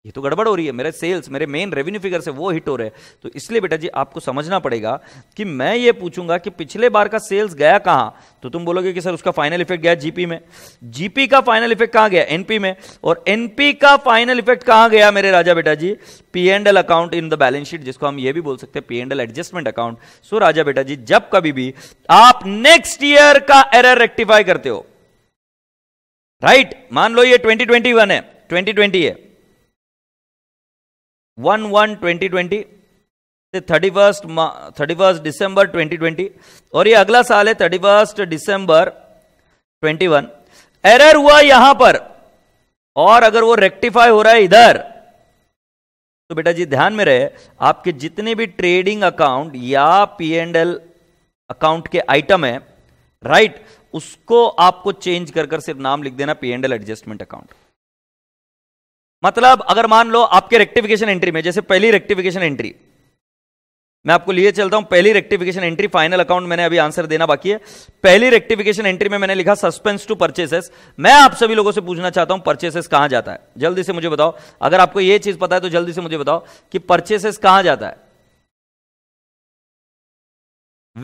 ये तो गड़बड़ हो रही है मेरे सेल्स मेरे मेन रेवेन्यू फिगर से वो हिट हो रहे हैं तो इसलिए बेटा जी आपको समझना पड़ेगा कि मैं ये पूछूंगा कि पिछले बार का सेल्स गया कहाँ तो तुम बोलोगे कि सर उसका फाइनल इफेक्ट गया जीपी में जीपी का फाइनल इफेक्ट कहाँ गया एनपी में और एनपी का फाइनल इफेक्ट कहाँ गया मेरे राजा बेटा जी P and L account in the balance sheet जिसको हम ये भी बोल सकते हैं P and L adjustment account so राजा बेटा जी जब कभी भी आप नेक्स्ट ईयर का एरर रेक्टिफाई करते हो राइट right? मान लो ये 2021 है 2020 है one one twenty twenty thirty first thirty first December twenty twenty और ये अगला साल है thirty first December twenty one error हुआ यहां पर और अगर वो रेक्टिफाई हो रहा है इधर तो बेटा जी ध्यान में रहे आपके जितने भी ट्रेडिंग अकाउंट या पी एंड एल अकाउंट के आइटम है राइट उसको आपको चेंज कर कर सिर्फ नाम लिख देना P and L adjustment account मतलब अगर मान लो आपके रेक्टिफिकेशन एंट्री में जैसे पहली रेक्टिफिकेशन एंट्री मैं आपको लिए चलता हूं पहली रेक्टिफिकेशन एंट्री फाइनल अकाउंट मैंने अभी आंसर देना बाकी है पहली रेक्टिफिकेशन एंट्री में मैंने लिखा सस्पेंस टू परचेसेस मैं आप सभी लोगों से पूछना चाहता हूं परचेसेस कहां जाता है जल्दी से मुझे बताओ अगर आपको यह चीज पता है तो जल्दी से मुझे बताओ कि परचेसेस कहां जाता है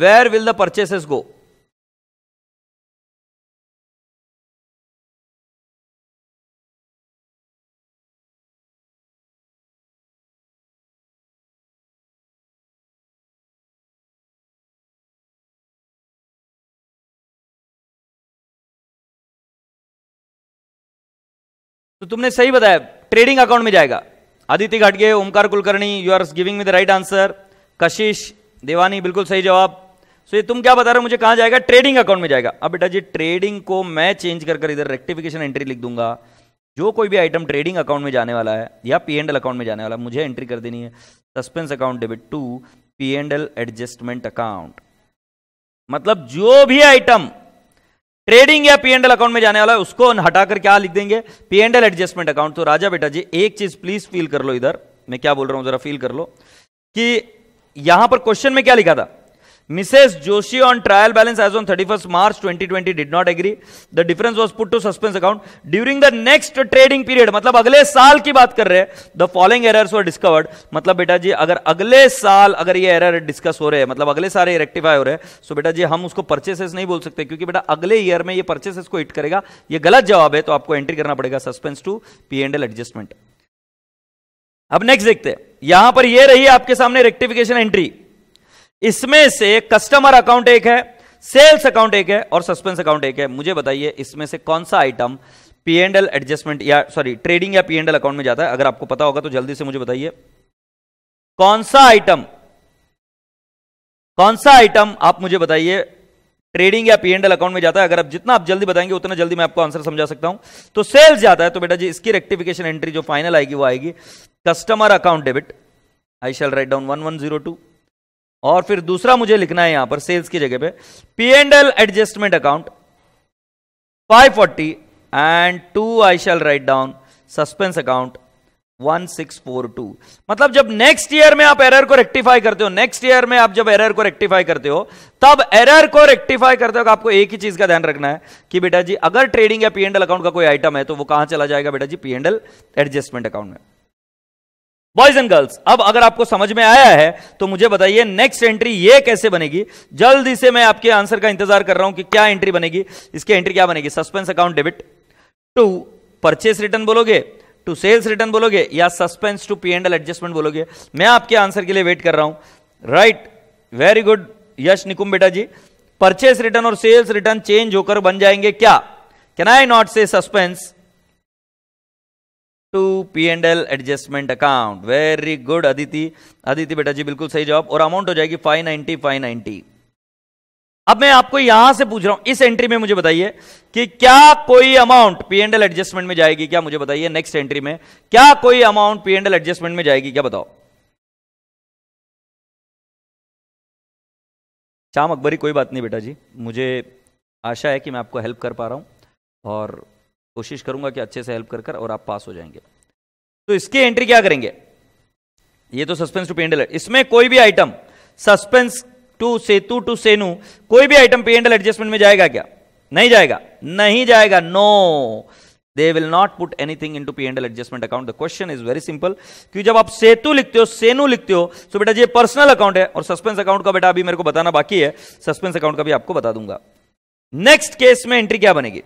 where will the purchases go तो तुमने सही बताया ट्रेडिंग अकाउंट में जाएगा आदित्य घाटगे Omkar Kulkarni you are giving me the right answer Kashish Devani बिल्कुल सही जवाब सो ये तुम क्या बता रहे हो मुझे कहां जाएगा ट्रेडिंग अकाउंट में जाएगा अब बेटा जी ट्रेडिंग को मैं चेंज कर कर इधर रेक्टिफिकेशन एंट्री लिख दूंगा जो कोई भी आइटम ट्रेडिंग अकाउंट में जाने वाला है या पी एंड एल अकाउंट में जाने वाला है मुझे एंट्री कर देनी है suspense account debit to P and L adjustment account मतलब जो भी आइटम ट्रेडिंग या पीएनएल अकाउंट में जाने वाला है उसको हटाकर क्या लिख देंगे पीएनएल एडजस्टमेंट अकाउंट तो राजा बेटा जी एक चीज प्लीज फील कर लो इधर मैं क्या बोल रहा हूं जरा फील कर लो कि यहां पर क्वेश्चन में क्या लिखा था Mrs. Joshi on trial balance as on 31st March 2020 did not agree. The difference was put to suspense account during the next trading period. मतलब अगले साल की बात कर रहे हैं the following errors were discovered. मतलब बेटा जी अगर अगले साल अगर ये error discuss हो रहे हैं मतलब अगले साल ये rectify हो रहे हैं so बेटा जी हम उसको purchases नहीं बोल सकते क्योंकि बेटा अगले year में ये purchases को hit करेगा ये गलत जवाब है तो आपको entry करना पड़ेगा suspense to P&L adjustment. अब next देखते हैं यहां पर ये रही आपके सामने rectification entry. इसमें से कस्टमर अकाउंट एक है सेल्स अकाउंट एक है और सस्पेंस अकाउंट एक है मुझे बताइए इसमें से कौन सा आइटम पीएनएल एडजस्टमेंट या सॉरी ट्रेडिंग या पीएनएल अकाउंट में जाता है अगर आपको पता होगा तो जल्दी से मुझे बताइए कौन सा आइटम कौन सा आइटम आप मुझे बताइए ट्रेडिंग या पीएनएल अकाउंट में जाता है अगर आप जितना आप जल्दी बताएंगे उतना जल्दी मैं आपको आंसर समझा सकता हूं तो सेल्स जाता है तो बेटा जी इसकी रेक्टिफिकेशन एंट्री जो फाइनल आएगी वो आएगी customer account debit I shall write down one one zero two और फिर दूसरा मुझे लिखना है यहां पर सेल्स की जगह पे P and L adjustment account 540 and to I shall write down suspense account 1642 मतलब जब नेक्स्ट ईयर में आप एरर को रेक्टिफाई करते हो नेक्स्ट ईयर में आप जब एरर को रेक्टिफाई करते हो तब एरर को रेक्टिफाई करते हो आपको एक ही चीज का ध्यान रखना है कि बेटा जी अगर ट्रेडिंग या पीएनएल अकाउंट का कोई आइटम है तो वो कहां चला जाएगा बेटा जी पीएनएल एडजस्टमेंट अकाउंट में बॉयज एंड गर्ल्स अब अगर आपको समझ में आया है तो मुझे बताइए नेक्स्ट एंट्री ये कैसे बनेगी जल्दी से मैं आपके आंसर का इंतजार कर रहा हूं कि क्या एंट्री बनेगी इसकी एंट्री क्या बनेगी suspense account debit to purchase return बोलोगे टू सेल्स रिटर्न बोलोगे या suspense to P and L adjustment बोलोगे मैं आपके आंसर के लिए वेट कर रहा हूं right very good Yash Nikum बेटा जी परचेस रिटर्न और सेल्स रिटर्न चेंज होकर बन जाएंगे क्या can I not say suspense to P and L adjustment account very good Aditi Aditi बेटा जी बिल्कुल सही जवाब और अमाउंट हो जाएगी फाइव नाइनटी फाइव नाइनटी अब मैं आपको यहां से पूछ रहा हूं इस एंट्री में मुझे बताइए कि क्या कोई amount P and L adjustment में जाएगी क्या मुझे बताइए नेक्स्ट एंट्री में क्या कोई amount P and L adjustment में जाएगी क्या बताओ शाम अकबरी कोई बात नहीं बेटा जी मुझे आशा है कि मैं आपको हेल्प कर पा रहा हूं और कोशिश करूंगा कि अच्छे से हेल्प कर कर और आप पास हो जाएंगे तो इसकी एंट्री क्या करेंगे ये तो सस्पेंस टू पेंडल इसमें कोई भी item suspense to Setu to सेनु कोई भी आइटम पेंडल एडजस्टमेंट में जाएगा क्या नहीं जाएगा नहीं जाएगा no they will not put anything in to P and L adjustment account the question is very simple क्योंकि जब आप सेतु लिखते हो सेनु लिखते हो तो बेटा ये पर्सनल अकाउंट है और सस्पेंस अकाउंट का बेटा अभी मेरे को बताना बाकी है सस्पेंस अकाउंट का भी आपको बता दूंगा नेक्स्ट केस में एंट्री क्या बनेगी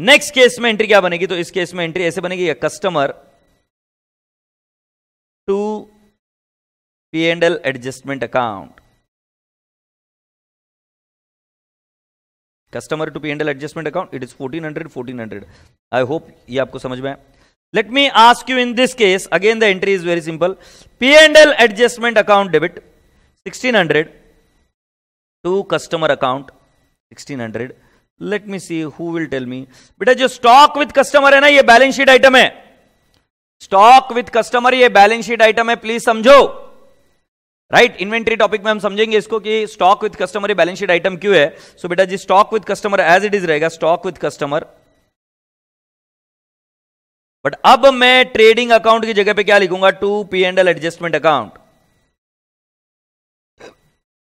नेक्स्ट केस में एंट्री क्या बनेगी तो इस केस में एंट्री ऐसे बनेगी customer to P and L adjustment account customer to P and L adjustment account it is fourteen hundred fourteen hundred I hope ये आपको समझ में let you in this case again the entry is very simple P and L adjustment account debit sixteen hundred to customer account sixteen hundred let me see who will tell me बेटा जो stock with customer है ना ये balance sheet item है stock with customer ये balance sheet item है please समझो right inventory topic में हम समझेंगे इसको कि स्टॉक विथ कस्टमर ये बैलेंस शीट आइटम क्यों है सो बेटा जी stock with customer as it is रहेगा स्टॉक विथ कस्टमर बट अब मैं ट्रेडिंग अकाउंट की जगह पे क्या लिखूंगा to P and L adjustment account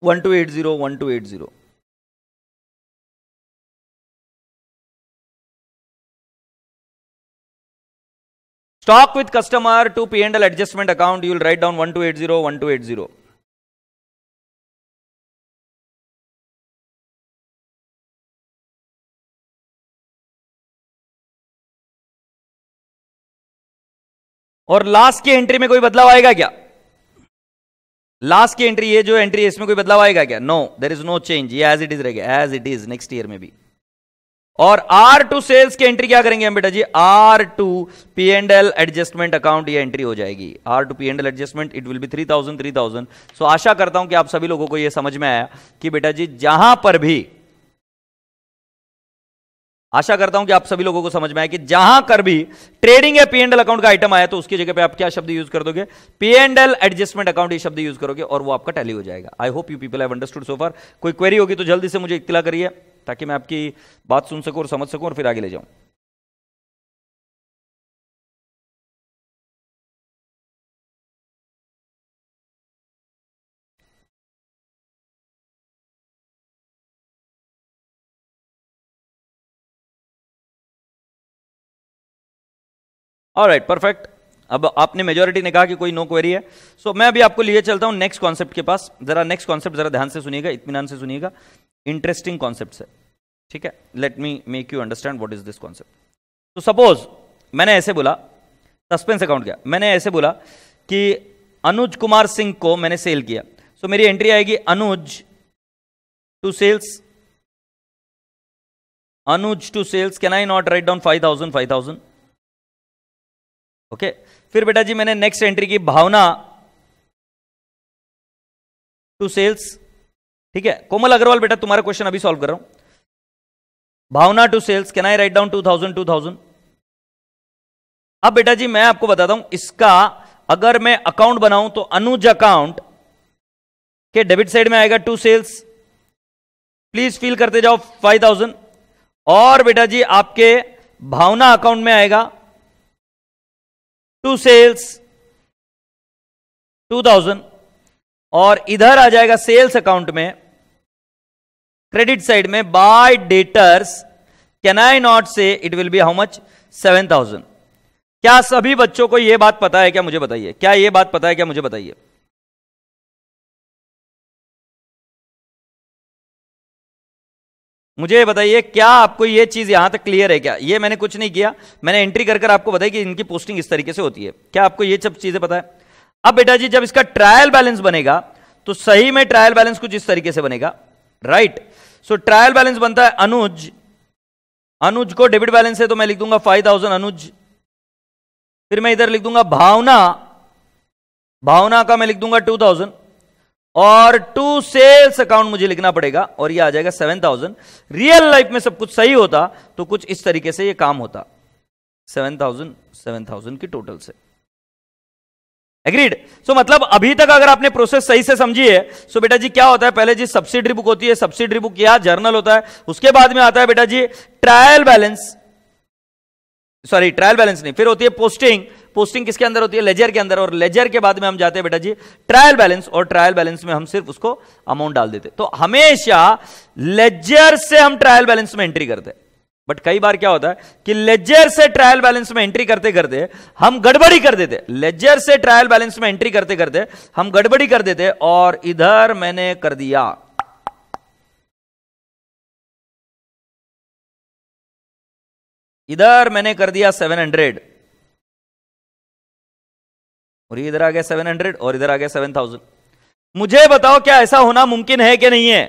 one two eight zero one two eight zero Talk with customer to P&L adjustment account. You will write down 1280, 1280. और last की entry में कोई बदलाव आएगा क्या लास्ट की एंट्री ये जो एंट्री है इसमें कोई बदलाव आएगा क्या no there is no change ये एज इट इज रहेगा as it is next year में भी और आर टू सेल्स की एंट्री क्या करेंगे हम बेटा जी R to P and L adjustment account ये एंट्री हो जाएगी R to P and L adjustment it will be three thousand three thousand so आशा करता हूं कि आप सभी लोगों को ये समझ में आया कि बेटा जी जहां पर भी आशा करता हूं कि आप सभी लोगों को समझ में आया कि जहां कर भी ट्रेडिंग या पी एंड एल अकाउंट का आइटम आया तो उसकी जगह पे आप क्या शब्द यूज कर दोगे P and L adjustment account ये शब्द यूज करोगे और वो आपका टैली हो जाएगा I hope you people have understood so far कोई क्वेरी होगी तो जल्दी से मुझे इतला करिए ताकि मैं आपकी बात सुन सकूं और समझ सकूं और फिर आगे ले जाऊं और राइट परफेक्ट अब आपने मेजोरिटी ने कहा कि कोई नो क्वेरी है सो so, मैं अभी आपको लिए चलता हूं नेक्स्ट कॉन्सेप्ट के पास जरा नेक्स्ट कॉन्सेप्ट जरा ध्यान से सुनिएगा इतमान से सुनिएगा इंटरेस्टिंग कॉन्सेप्ट है ठीक है let me make you understand what is this concept तो सपोज मैंने ऐसे बोला सस्पेंस अकाउंट क्या मैंने ऐसे बोला कि अनुज कुमार सिंह को मैंने सेल किया सो so, मेरी एंट्री आएगी Anuj to sales Anuj to sales can I not write down five thousand five thousand okay फिर बेटा जी मैंने नेक्स्ट एंट्री की भावना टू सेल्स ठीक है कोमल अग्रवाल बेटा तुम्हारा क्वेश्चन अभी सॉल्व कर रहा हूं Bhavna to sales can I write down two thousand two thousand अब बेटा जी मैं आपको बताता हूं इसका अगर मैं अकाउंट बनाऊं तो अनुज अकाउंट के डेबिट साइड में आएगा टू सेल्स प्लीज फील करते जाओ फाइव थाउजेंड और बेटा जी आपके भावना अकाउंट में आएगा टू सेल्स टू थाउजेंड और इधर आ जाएगा सेल्स अकाउंट में क्रेडिट साइड में by debtors can I not say it will be how much seven thousand क्या सभी बच्चों को यह बात पता है क्या मुझे बताइए क्या यह बात पता है क्या मुझे बताइए मुझे बताइए क्या आपको यह चीज यहां तक क्लियर है क्या यह मैंने कुछ नहीं किया मैंने एंट्री कर आपको बताया कि इनकी पोस्टिंग इस तरीके से होती है क्या आपको यह सब चीजें पता है अब बेटा जी जब इसका ट्रायल बैलेंस बनेगा तो सही में ट्रायल बैलेंस कुछ इस तरीके से बनेगा राइट सो ट्रायल बैलेंस बनता है अनुज अनुज को डेबिट बैलेंस है तो मैं लिख दूंगा फाइव थाउजेंड अनुज फिर मैं इधर लिख दूंगा भावना भावना का मैं लिख दूंगा टू थाउजेंड और टू सेल्स अकाउंट मुझे लिखना पड़ेगा और ये आ जाएगा सेवन थाउजेंड रियल लाइफ में सब कुछ सही होता तो कुछ इस तरीके से ये काम होता सेवन थाउजेंड सेवन थाउजेंड की टोटल से एग्रीड सो so, मतलब अभी तक अगर आपने प्रोसेस सही से समझी है सो so बेटा जी क्या होता है पहले जी सब्सिडी बुक होती है सब्सिडी बुक या जर्नल होता है उसके बाद में आता है बेटा जी trial balance sorry trial balance नहीं फिर होती है पोस्टिंग पोस्टिंग किसके अंदर होती है लेजर के अंदर और लेजर के बाद में हम जाते हैं बेटा जी ट्रायल बैलेंस और ट्रायल बैलेंस में हम सिर्फ उसको अमाउंट डाल देते तो हमेशा लेजर से हम ट्रायल बैलेंस में एंट्री करते हैं बट कई बार क्या होता है कि लेजर से ट्रायल बैलेंस में एंट्री करते करते हम गड़बड़ी कर देते लेजर से ट्रायल बैलेंस में एंट्री करते करते हम गड़बड़ी कर देते और इधर मैंने कर दिया इधर मैंने कर दिया 700 और इधर आ गया 700 और इधर आ गया 7000 मुझे बताओ क्या ऐसा होना मुमकिन है कि नहीं है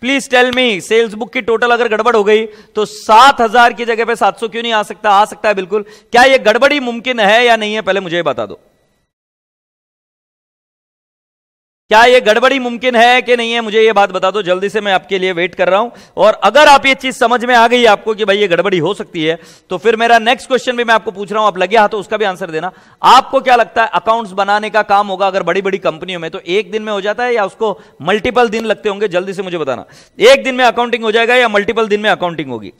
please tell me sales book की टोटल अगर गड़बड़ हो गई तो सात हजार की जगह पे सात सौ क्यों नहीं आ सकता आ सकता है बिल्कुल क्या यह गड़बड़ी मुमकिन है या नहीं है पहले मुझे बता दो क्या ये गड़बड़ी मुमकिन है कि नहीं है मुझे ये बात बता दो जल्दी से मैं आपके लिए वेट कर रहा हूं और अगर आप ये चीज समझ में आ गई आपको कि भाई ये गड़बड़ी हो सकती है तो फिर मेरा नेक्स्ट क्वेश्चन भी मैं आपको पूछ रहा हूं आप लगे हाथ तो उसका भी आंसर देना आपको क्या लगता है अकाउंट्स बनाने का काम होगा अगर बड़ी बड़ी कंपनियों में तो एक दिन में हो जाता है या उसको मल्टीपल दिन लगते होंगे जल्दी से मुझे बताना एक दिन में अकाउंटिंग हो जाएगा या मल्टीपल दिन में अकाउंटिंग होगी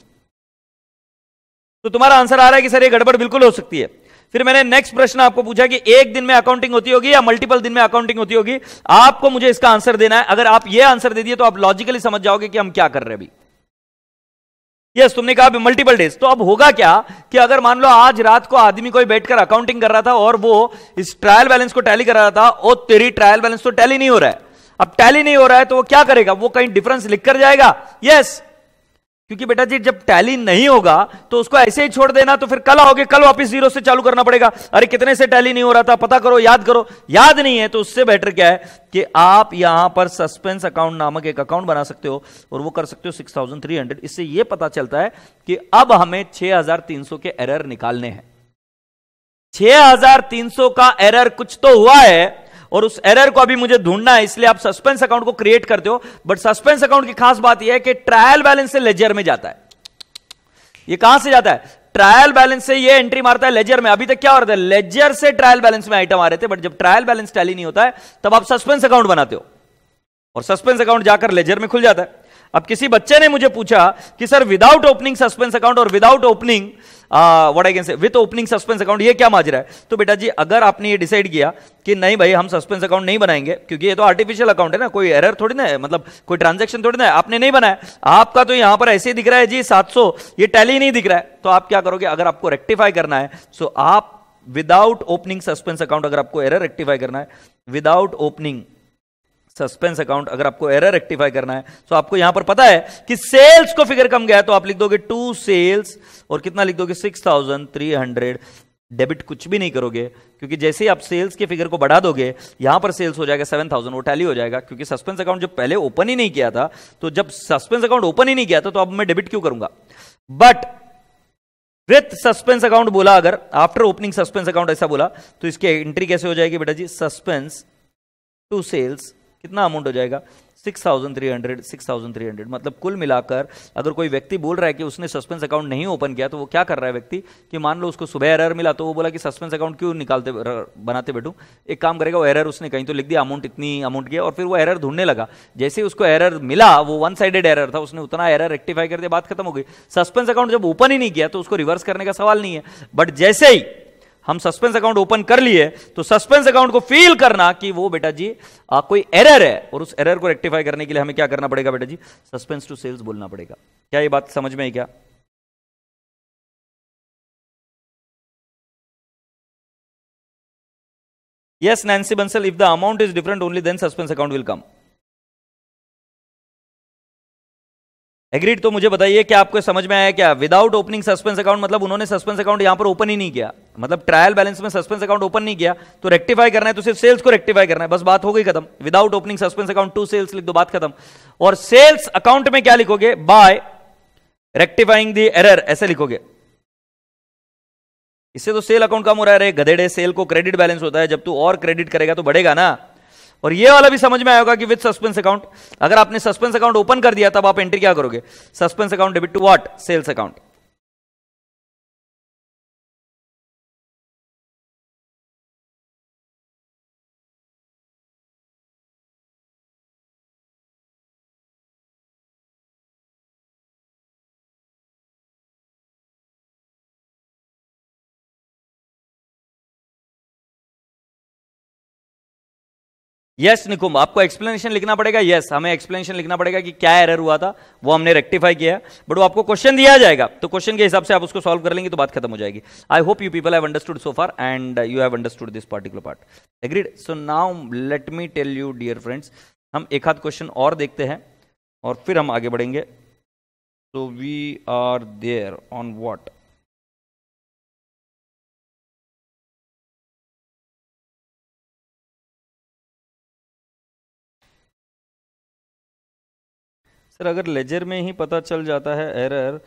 तो तुम्हारा आंसर आ रहा है कि सर ये गड़बड़ बिल्कुल हो सकती है फिर मैंने नेक्स्ट प्रश्न आपको पूछा कि एक दिन में अकाउंटिंग होती होगी या मल्टीपल दिन में अकाउंटिंग होती होगी आपको मुझे इसका आंसर देना है अगर आप यह आंसर दे दिए तो आप लॉजिकली समझ जाओगे कि हम क्या कर रहे हैं अभी यस yes, तुमने कहा मल्टीपल डेज तो अब होगा क्या कि अगर मान लो आज रात को आदमी कोई बैठकर अकाउंटिंग कर रहा था और वो इस ट्रायल बैलेंस को टैली कर रहा था और तेरी ट्रायल बैलेंस तो टैली नहीं हो रहा है अब टैली नहीं हो रहा है तो वो क्या करेगा वो कहीं डिफरेंस लिख कर जाएगा यस yes, क्योंकि बेटा जी जब टैली नहीं होगा तो उसको ऐसे ही छोड़ देना तो फिर कल आओगे कल वापस जीरो से चालू करना पड़ेगा अरे कितने से टैली नहीं हो रहा था पता करो याद करो याद नहीं है तो उससे बेटर क्या है कि आप यहां पर सस्पेंस अकाउंट नामक एक अकाउंट बना सकते हो और वो कर सकते हो सिक्स थाउजेंड थ्री हंड्रेड इससे यह पता चलता है कि अब हमें हजार तीन सौ के एरर निकालने हैं हजार तीन सौ का एरर कुछ तो हुआ है और उस एरर को अभी मुझे ढूंढना है इसलिए आप सस्पेंस अकाउंट को क्रिएट करते हो बट सस्पेंस अकाउंट की खास बात यह है कि ट्रायल बैलेंस से लेजर में जाता है ये कहां से जाता है ट्रायल बैलेंस से ये एंट्री मारता है लेजर में अभी तक क्या हो रहा था लेजर से ट्रायल बैलेंस में आइटम आ रहे थे बट जब ट्रायल बैलेंस टैली नहीं होता है तब आप सस्पेंस अकाउंट बनाते हो और सस्पेंस अकाउंट जाकर लेजर में खुल जाता है अब किसी बच्चे ने मुझे पूछा कि sir without opening suspense account और without opening what I can say with opening suspense account ये क्या माजरा है तो बेटा जी अगर आपने ये डिसाइड किया कि नहीं भाई हम सस्पेंस अकाउंट नहीं बनाएंगे क्योंकि ये तो आर्टिफिशियल अकाउंट है ना कोई एरर थोड़ी ना है मतलब कोई ट्रांजेक्शन थोड़ी ना है आपने नहीं बनाया आपका तो यहां पर ऐसे दिख रहा है जी सात ये टैली नहीं दिख रहा है तो आप क्या करोगे अगर आपको रेक्टिफाई करना है सो आप विदाउट ओपनिंग सस्पेंस अकाउंट अगर आपको एरर रेक्टिफाई करना है विदाउट ओपनिंग सस्पेंस अकाउंट अगर आपको एरर रेक्टिफाई करना है तो आपको यहां पर पता है कि सेल्स को फिगर कम गया तो आप लिख दोगे टू सेल्स और कितना लिख दोगे six thousand three hundred debit कुछ भी नहीं करोगे क्योंकि जैसे ही आप सेल्स के फिगर को बढ़ा दोगे यहां पर सेल्स हो जाएगा सेवन थाउजेंड वो टैली हो जाएगा क्योंकि सस्पेंस अकाउंट जब पहले ओपन ही नहीं किया था तो जब सस्पेंस अकाउंट ओपन ही नहीं किया था तो अब मैं डेबिट क्यों करूंगा बट विथ सस्पेंस अकाउंट बोला अगर आफ्टर ओपनिंग सस्पेंस अकाउंट ऐसा बोला तो इसकी एंट्री कैसे हो जाएगी बेटा जी सस्पेंस टू सेल्स कितना अमाउंट हो जाएगा six thousand three hundred six thousand three hundred मतलब कुल मिलाकर अगर कोई व्यक्ति बोल रहा है कि उसने सस्पेंस अकाउंट नहीं ओपन किया तो वो क्या कर रहा है व्यक्ति कि मान लो उसको सुबह एरर मिला तो वो बोला कि सस्पेंस अकाउंट क्यों निकालते बनाते बैठूँ एक काम करेगा वो एरर उसने कहीं तो लिख दिया अमाउंट इतनी अमाउंट किया और फिर वो एरर ढूंढने लगा जैसे उसको एरर मिला वो वन साइडेड एरर था उसने उतना एरर रेक्टिफाई कर दिया बात खत्म हो गई सस्पेंस अकाउंट जब ओपन ही नहीं किया तो उसको रिवर्स करने का सवाल नहीं है बट जैसे ही हम सस्पेंस अकाउंट ओपन कर लिए तो सस्पेंस अकाउंट को फील करना कि वो बेटा जी आ, कोई एरर है और उस एरर को रेक्टिफाई करने के लिए हमें क्या करना पड़ेगा बेटा जी सस्पेंस टू सेल्स बोलना पड़ेगा क्या ये बात समझ में आई क्या yes Nancy Bansal if the amount is different only then suspense account will come agreed तो मुझे बताइए कि आपको समझ में आया क्या विदाउट ओपनिंग सस्पेंस अकाउंट मतलब उन्होंने सस्पेंस अकाउंट यहां पर ओपन ही नहीं किया मतलब ट्रायल बैलेंस में सस्पेंस अकाउंट ओपन नहीं किया तो रेक्टिफाई करना है तो सिर्फ सेल्स को रेक्टिफाई करना है बस बात हो गई खत्म without opening suspense account to sales लिख दो बात खत्म और सेल्स अकाउंट में क्या लिखोगे बाय रेक्टिफाइंग दी एरर ऐसे लिखोगे इससे तो सेल अकाउंट कम हो रहा है गधेड़े सेल को क्रेडिट बैलेंस होता है जब तू और क्रेडिट करेगा तो बढ़ेगा ना और ये वाला भी समझ में आएगा कि विद सस्पेंस अकाउंट अगर आपने सस्पेंस अकाउंट ओपन कर दिया तब आप एंट्री क्या करोगे suspense account debit to what sales account yes Nikum आपको एक्सप्लेनेशन लिखना पड़ेगा यस yes, हमें एक्सप्लेनेशन लिखना पड़ेगा कि क्या एरर हुआ था वो हमने रेक्टिफाई किया बट वो आपको क्वेश्चन दिया जाएगा तो क्वेश्चन के हिसाब से आप उसको सॉल्व कर लेंगे तो बात खत्म हो जाएगी I hope you people have understood so far and you have understood this particular part agreed so now let me tell you dear friends हम एक आध क्वेश्चन और देखते हैं और फिर हम आगे बढ़ेंगे so we are there on what sir अगर लेजर में ही पता चल जाता है एरर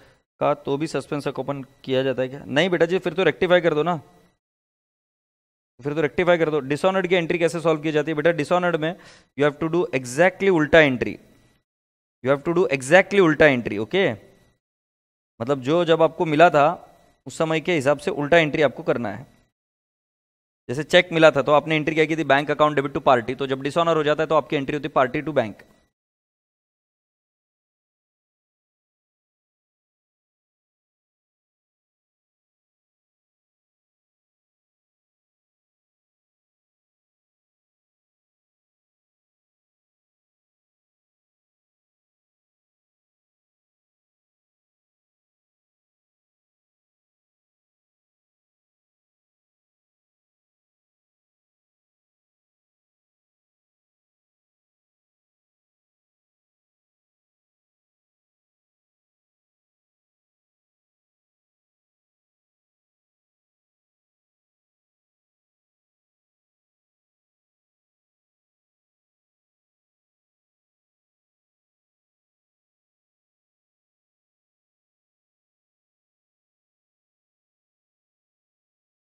का तो भी सस्पेंस ओपन किया जाता है क्या नहीं बेटा जी फिर तो रेक्टिफाई कर दो ना फिर तो रेक्टिफाई कर दो डिसऑनर्ड की एंट्री कैसे सॉल्व की जाती है बेटा डिसऑनर्ड में you have to do exactly उल्टा entry you have to do exactly उल्टा एंट्री ओके मतलब जो जब आपको मिला था उस समय के हिसाब से उल्टा एंट्री आपको करना है जैसे चेक मिला था तो आपने एंट्री क्या की थी bank account debit to party तो जब डिसऑनर हो जाता है तो आपकी एंट्री होती है पार्टी टू बैंक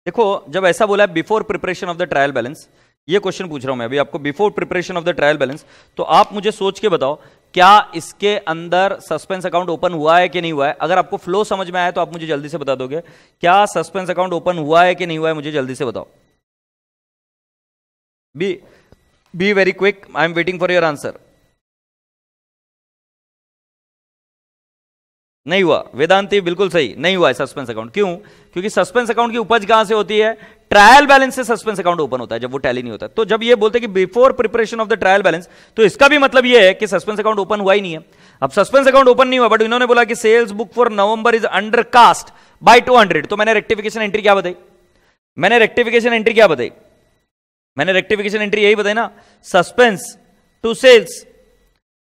देखो जब ऐसा बोला है before preparation of the trial balance ये क्वेश्चन पूछ रहा हूं मैं अभी आपको before preparation of the trial balance तो आप मुझे सोच के बताओ क्या इसके अंदर सस्पेंस अकाउंट ओपन हुआ है कि नहीं हुआ है अगर आपको फ्लो समझ में आया तो आप मुझे जल्दी से बता दोगे क्या सस्पेंस अकाउंट ओपन हुआ है कि नहीं हुआ है मुझे जल्दी से बताओ be be very quick I am waiting for your answer नहीं हुआ वेदांति बिल्कुल सही नहीं हुआ है सस्पेंस अकाउंट क्यों क्योंकि सस्पेंस अकाउंट की उपज कहां से होती है ट्रायल बैलेंस से सस्पेंस अकाउंट ओपन होता है जब वो टैली नहीं होता तो जब ये बोलते हैं कि before preparation of the trial balance तो इसका भी मतलब ये है कि सस्पेंस अकाउंट ओपन हुआ ही नहीं है अब सस्पेंस अकाउंट ओपन नहीं हुआ बट इन्होंने बोला कि sales book for November is undercast by two तो मैंने रेक्टिफिकेशन एंट्री क्या बताई मैंने रेक्टिफिकेशन एंट्री क्या बताई मैंने रेक्टिफिकेशन एंट्री यही बताई ना suspense to sales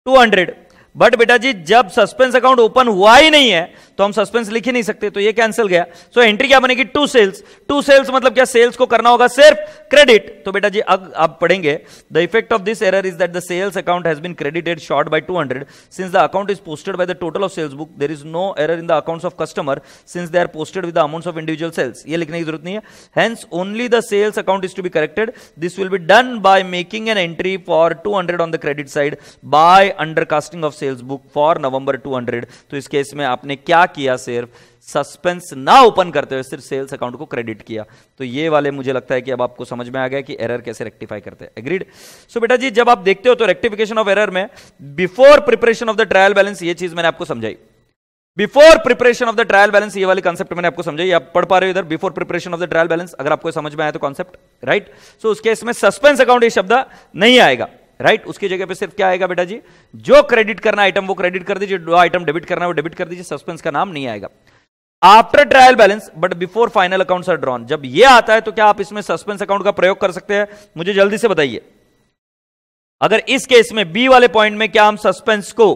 two hundred but बेटा जी जब सस्पेंस अकाउंट ओपन हुआ ही नहीं है तो हम सस्पेंस लिख ही नहीं सकते तो ये कैंसिल गया सो so, एंट्री क्या बनेगी टू सेल्स टू सेल्स मतलब क्या सेल्स को करना होगा सिर्फ क्रेडिट तो बेटा जी अब आप पढ़ेंगे the effect of this error is that the sales account has been credited short by 200 since the account is posted by the total of sales book there is no error in the accounts of customer since they are posted with the amounts of individual sales ये लिखने की जरूरत नहीं है hence only the sales account is to be corrected this will be done by making an entry for 200 on the credit side by undercasting of sales book for November 200 तो इस case में आपने क्या किया सिर्फ सस्पेंस ना open करते हुए सिर्फ सेल्स अकाउंट को क्रेडिट किया तो ये वाले मुझे लगता है कि अब आपको समझ में आ गया कि एरर कैसे रेक्टिफाई करते हैं एग्रीड सो बेटा जी जब आप देखते हो तो रेक्टिफिकेशन ऑफ एरर में before preparation of the trial balance ये चीज मैंने आपको समझाई before preparation of the trial balance ये वाली कॉन्सेप्ट मैंने आपको समझाई आप पढ़ पा रहे हो इधर before preparation of the trial balance अगर आपको समझ में आया तो कॉन्सेप्ट राइट सो उसके इसमें सस्पेंस अकाउंट ये शब्द नहीं आएगा राइट उसकी जगह पे सिर्फ क्या आएगा बेटा जी जो क्रेडिट करना आइटम वो क्रेडिट कर दीजिए जो आइटम डेबिट करना है वो डेबिट कर दीजिए सस्पेंस का नाम नहीं आएगा after trial balance but before final accounts are drawn जब ये आता है तो क्या आप इसमें सस्पेंस अकाउंट का प्रयोग कर सकते हैं मुझे जल्दी से बताइए अगर इस केस में बी वाले पॉइंट में क्या हम सस्पेंस को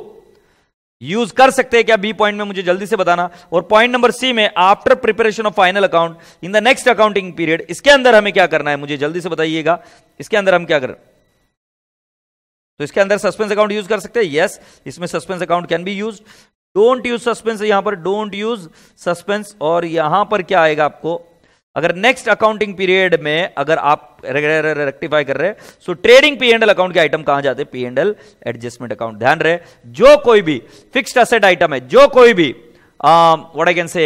यूज कर सकते हैं क्या बी पॉइंट में मुझे जल्दी से बताना और पॉइंट नंबर सी में after preparation of final account in the next accounting period इसके अंदर हमें क्या करना है मुझे जल्दी से बताइएगा इसके अंदर हम क्या करें तो इसके अंदर सस्पेंस अकाउंट यूज कर सकते हैं यस इसमें suspense account can be use don't use suspense यहां पर डोंट यूज सस्पेंस और यहां पर क्या आएगा आपको अगर नेक्स्ट अकाउंटिंग पीरियड में अगर आप रेक्टिफाई कर रहे so trading P and L account के आइटम कहां जाते हैं पी एंडल एडजस्टमेंट अकाउंट ध्यान रहे जो कोई भी फिक्स्ड असेट आइटम है जो कोई भी what I can say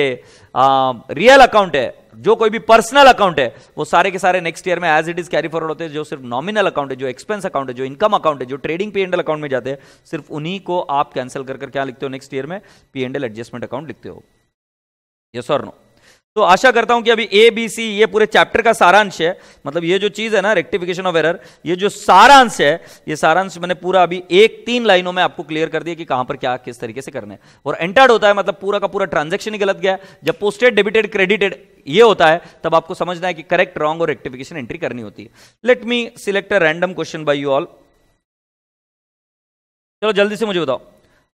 real account है जो कोई भी पर्सनल अकाउंट है वो सारे के सारे नेक्स्ट ईयर में as it is carry forward होते हैं जो सिर्फ नॉमिनल अकाउंट है जो एक्सपेंस अकाउंट है जो इनकम अकाउंट है जो ट्रेडिंग पी एंडल अकाउंट में जाते हैं सिर्फ उन्हीं को आप कैंसिल कर क्या लिखते हो नेक्स्ट ईयर में पी एंडल एडजस्टमेंट अकाउंट लिखते हो यस और नो तो आशा करता हूं कि अभी ए बी सी ये पूरे चैप्टर का सारांश है मतलब ये जो चीज है ना रेक्टिफिकेशन ऑफ एरर ये जो सारांश है ये सारांश मैंने पूरा अभी एक तीन लाइनों में आपको क्लियर कर दिया कि कहां पर क्या किस तरीके से करना है और एंटर्ड होता है मतलब पूरा का पूरा ट्रांजेक्शन ही गलत गया जब पोस्टेड डेबिटेड क्रेडिटेड ये होता है तब आपको समझना है कि करेक्ट रॉन्ग और रेक्टिफिकेशन एंट्री करनी होती है let me select a random question by you all चलो जल्दी से मुझे बताओ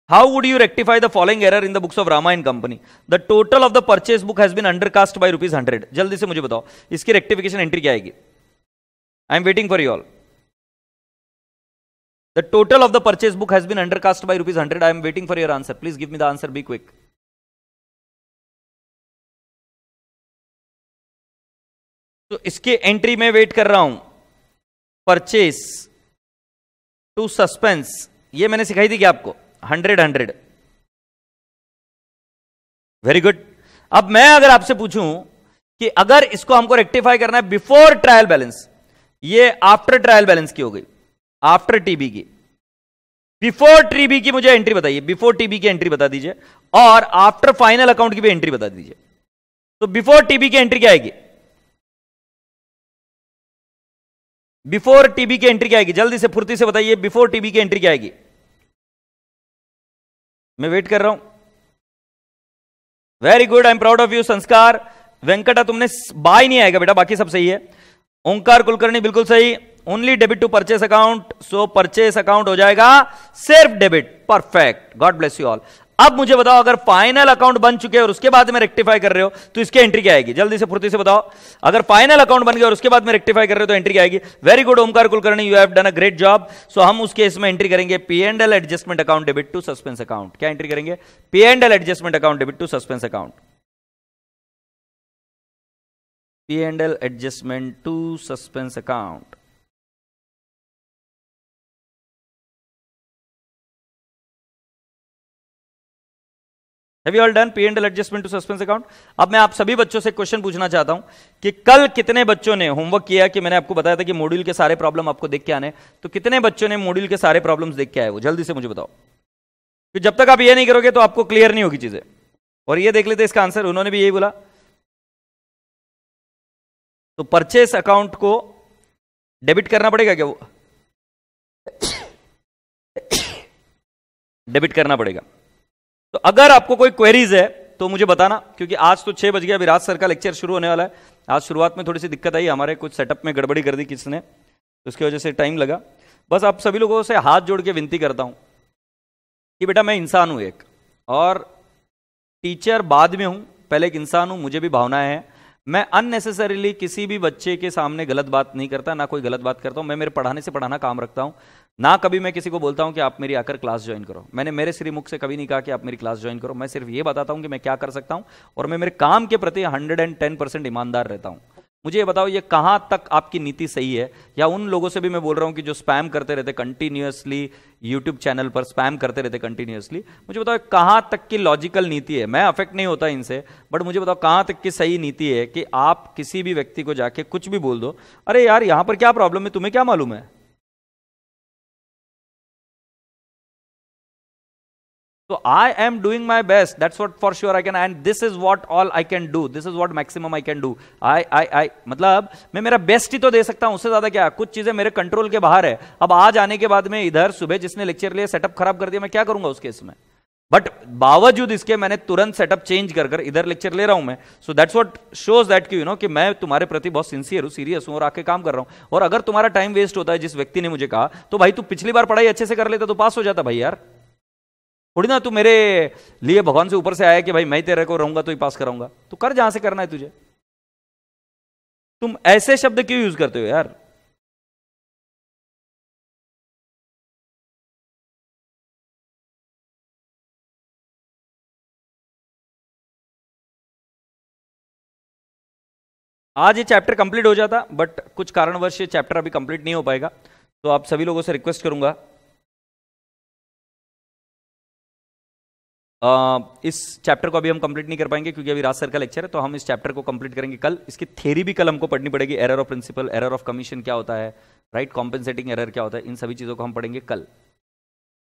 How would you rectify the following error in the books of Rama and Company? The total of the purchase book has been undercast by rupees hundred जल्दी से मुझे बताओ इसकी रेक्टिफिकेशन एंट्री क्या आएगी I am waiting for you all The total of the purchase book has been undercast by rupees 100. I am waiting for your answer. Please give me the answer. Be quick. तो इसके entry में wait कर रहा हूं purchase to suspense ये मैंने सिखाई थी क्या आपको हंड्रेड हंड्रेड वेरी गुड अब मैं अगर आपसे पूछूं कि अगर इसको हमको रेक्टिफाई करना है बिफोर ट्रायल बैलेंस ये आफ्टर ट्रायल बैलेंस की हो गई आफ्टर टीबी की बिफोर टीबी की मुझे एंट्री बताइए बिफोर टीबी की एंट्री बता दीजिए और आफ्टर फाइनल अकाउंट की भी एंट्री बता दीजिए तो बिफोर टीबी की एंट्री क्या आएगी बिफोर टीबी की एंट्री क्या आएगी जल्दी से फुर्ती से बताइए बिफोर टीबी की एंट्री क्या आएगी मैं वेट कर रहा हूं very good I am proud of you Sanskar Venkata तुमने बाय नहीं आएगा बेटा बाकी सब सही है ओंकार कुलकर्णी बिल्कुल सही only debit to purchase account so purchase account हो जाएगा सिर्फ debit perfect God bless you all अब मुझे बताओ अगर फाइनल अकाउंट बन चुके और उसके बाद में रेक्टिफाई कर रहे हो तो इसकी एंट्री क्या आएगी जल्दी से फुर्ती से बताओ अगर फाइनल अकाउंट बन गया और उसके बाद में रेक्टिफाई कर रहे हो तो एंट्री क्या आएगी very good Omkar Kulkarni you have done a great job so हम उस केस में एंट्री करेंगे P and L adjustment account debit to suspense account क्या एंट्री करेंगे P and L adjustment account debit to suspense account P and L adjustment to suspense account have you all done P and L adjustment to suspense account अब मैं आप सभी बच्चों से question पूछना चाहता हूं कि कल कितने बच्चों ने होमवर्क किया कि मैंने आपको बताया था कि मॉड्यूल के सारे प्रॉब्लम आपको देख के आने तो कितने बच्चों ने मॉड्यूल के सारे प्रॉब्लम देख के आए वो जल्दी से मुझे बताओ कि जब तक आप ये नहीं करोगे तो आपको क्लियर नहीं होगी चीजें और ये देख लेते इसका आंसर उन्होंने भी यही बोला तो परचेस अकाउंट को डेबिट करना पड़ेगा क्या वो डेबिट करना पड़ेगा तो अगर आपको कोई क्वेरीज है तो मुझे बताना क्योंकि आज तो छह बज गया अभी राज सर का लेक्चर शुरू होने वाला है आज शुरुआत में थोड़ी सी दिक्कत आई हमारे कुछ सेटअप में गड़बड़ी कर दी किसने तो उसकी वजह से टाइम लगा बस आप सभी लोगों से हाथ जोड़ के विनती करता हूं कि बेटा मैं इंसान हूं एक और टीचर बाद में हूं पहले एक इंसान हूं मुझे भी भावनाएं हैं मैं अननेसेसरीली किसी भी बच्चे के सामने गलत बात नहीं करता ना कोई गलत बात करता हूं मैं मेरे पढ़ाने से पढ़ाना काम रखता हूँ ना कभी मैं किसी को बोलता हूं कि आप मेरी आकर क्लास ज्वाइन करो मैंने मेरे श्रीमुख से कभी नहीं कहा कि आप मेरी क्लास ज्वाइन करो मैं सिर्फ ये बताता हूं कि मैं क्या कर सकता हूं और मैं मेरे काम के प्रति हंड्रेड एंड टेन परसेंट ईमानदार रहता हूं मुझे ये बताओ ये कहाँ तक आपकी नीति सही है या उन लोगों से भी मैं बोल रहा हूँ कि जो स्पैम करते रहते कंटिन्यूसली यूट्यूब चैनल पर स्पैम करते रहते कंटिन्यूअसली मुझे बताओ कहां तक की लॉजिकल नीति है मैं अफेक्ट नहीं होता इनसे बट मुझे बताओ कहाँ तक की सही नीति है कि आप किसी भी व्यक्ति को जाके कुछ भी बोल दो अरे यार यहाँ पर क्या प्रॉब्लम है तुम्हें क्या मालूम है So I am doing my best. That's what for sure I can. And this is what all I can do. This is what maximum I can do. I I I मतलब मैं मेरा best ही तो दे सकता हूं उससे ज्यादा क्या कुछ चीजें मेरे कंट्रोल के बाहर है अब आज आने के बाद में इधर सुबह जिसने लेक्चर लिए सेटअप खराब कर दिया मैं क्या करूंगा उस केस में बट बावजूद इसके मैंने तुरंत सेटअप चेंज कर कर इधर लेक्चर ले रहा हूं मैं so that's what shows that कि यू नो कि मैं तुम्हारे प्रति बहुत सिंसियर हूं सीरियस हूं और आके काम कर रहा हूं और अगर तुम्हारा टाइम वेस्ट होता है जिस व्यक्ति ने मुझे कहा तो भाई तू पिछली बार पढ़ाई अच्छे से कर लेता तो पास हो जाता भाई यार थोड़ी ना तू मेरे लिए भगवान से ऊपर से आया कि भाई मैं तेरे को रहूंगा तो ही पास कराऊंगा तो कर जहां से करना है तुझे तुम ऐसे शब्द क्यों यूज करते हो यार आज ये चैप्टर कंप्लीट हो जाता बट कुछ कारणवश ये चैप्टर अभी कंप्लीट नहीं हो पाएगा तो आप सभी लोगों से रिक्वेस्ट करूंगा इस चैप्टर को अभी हम कंप्लीट नहीं कर पाएंगे क्योंकि अभी राज सर का लेक्चर है तो हम इस चैप्टर को कंप्लीट करेंगे कल इसकी थेरी भी कल हमको पढ़नी पड़ेगी error of principle error of commission क्या होता है राइट कॉम्पेंसेटिंग एरर क्या होता है इन सभी चीज़ों को हम पढ़ेंगे कल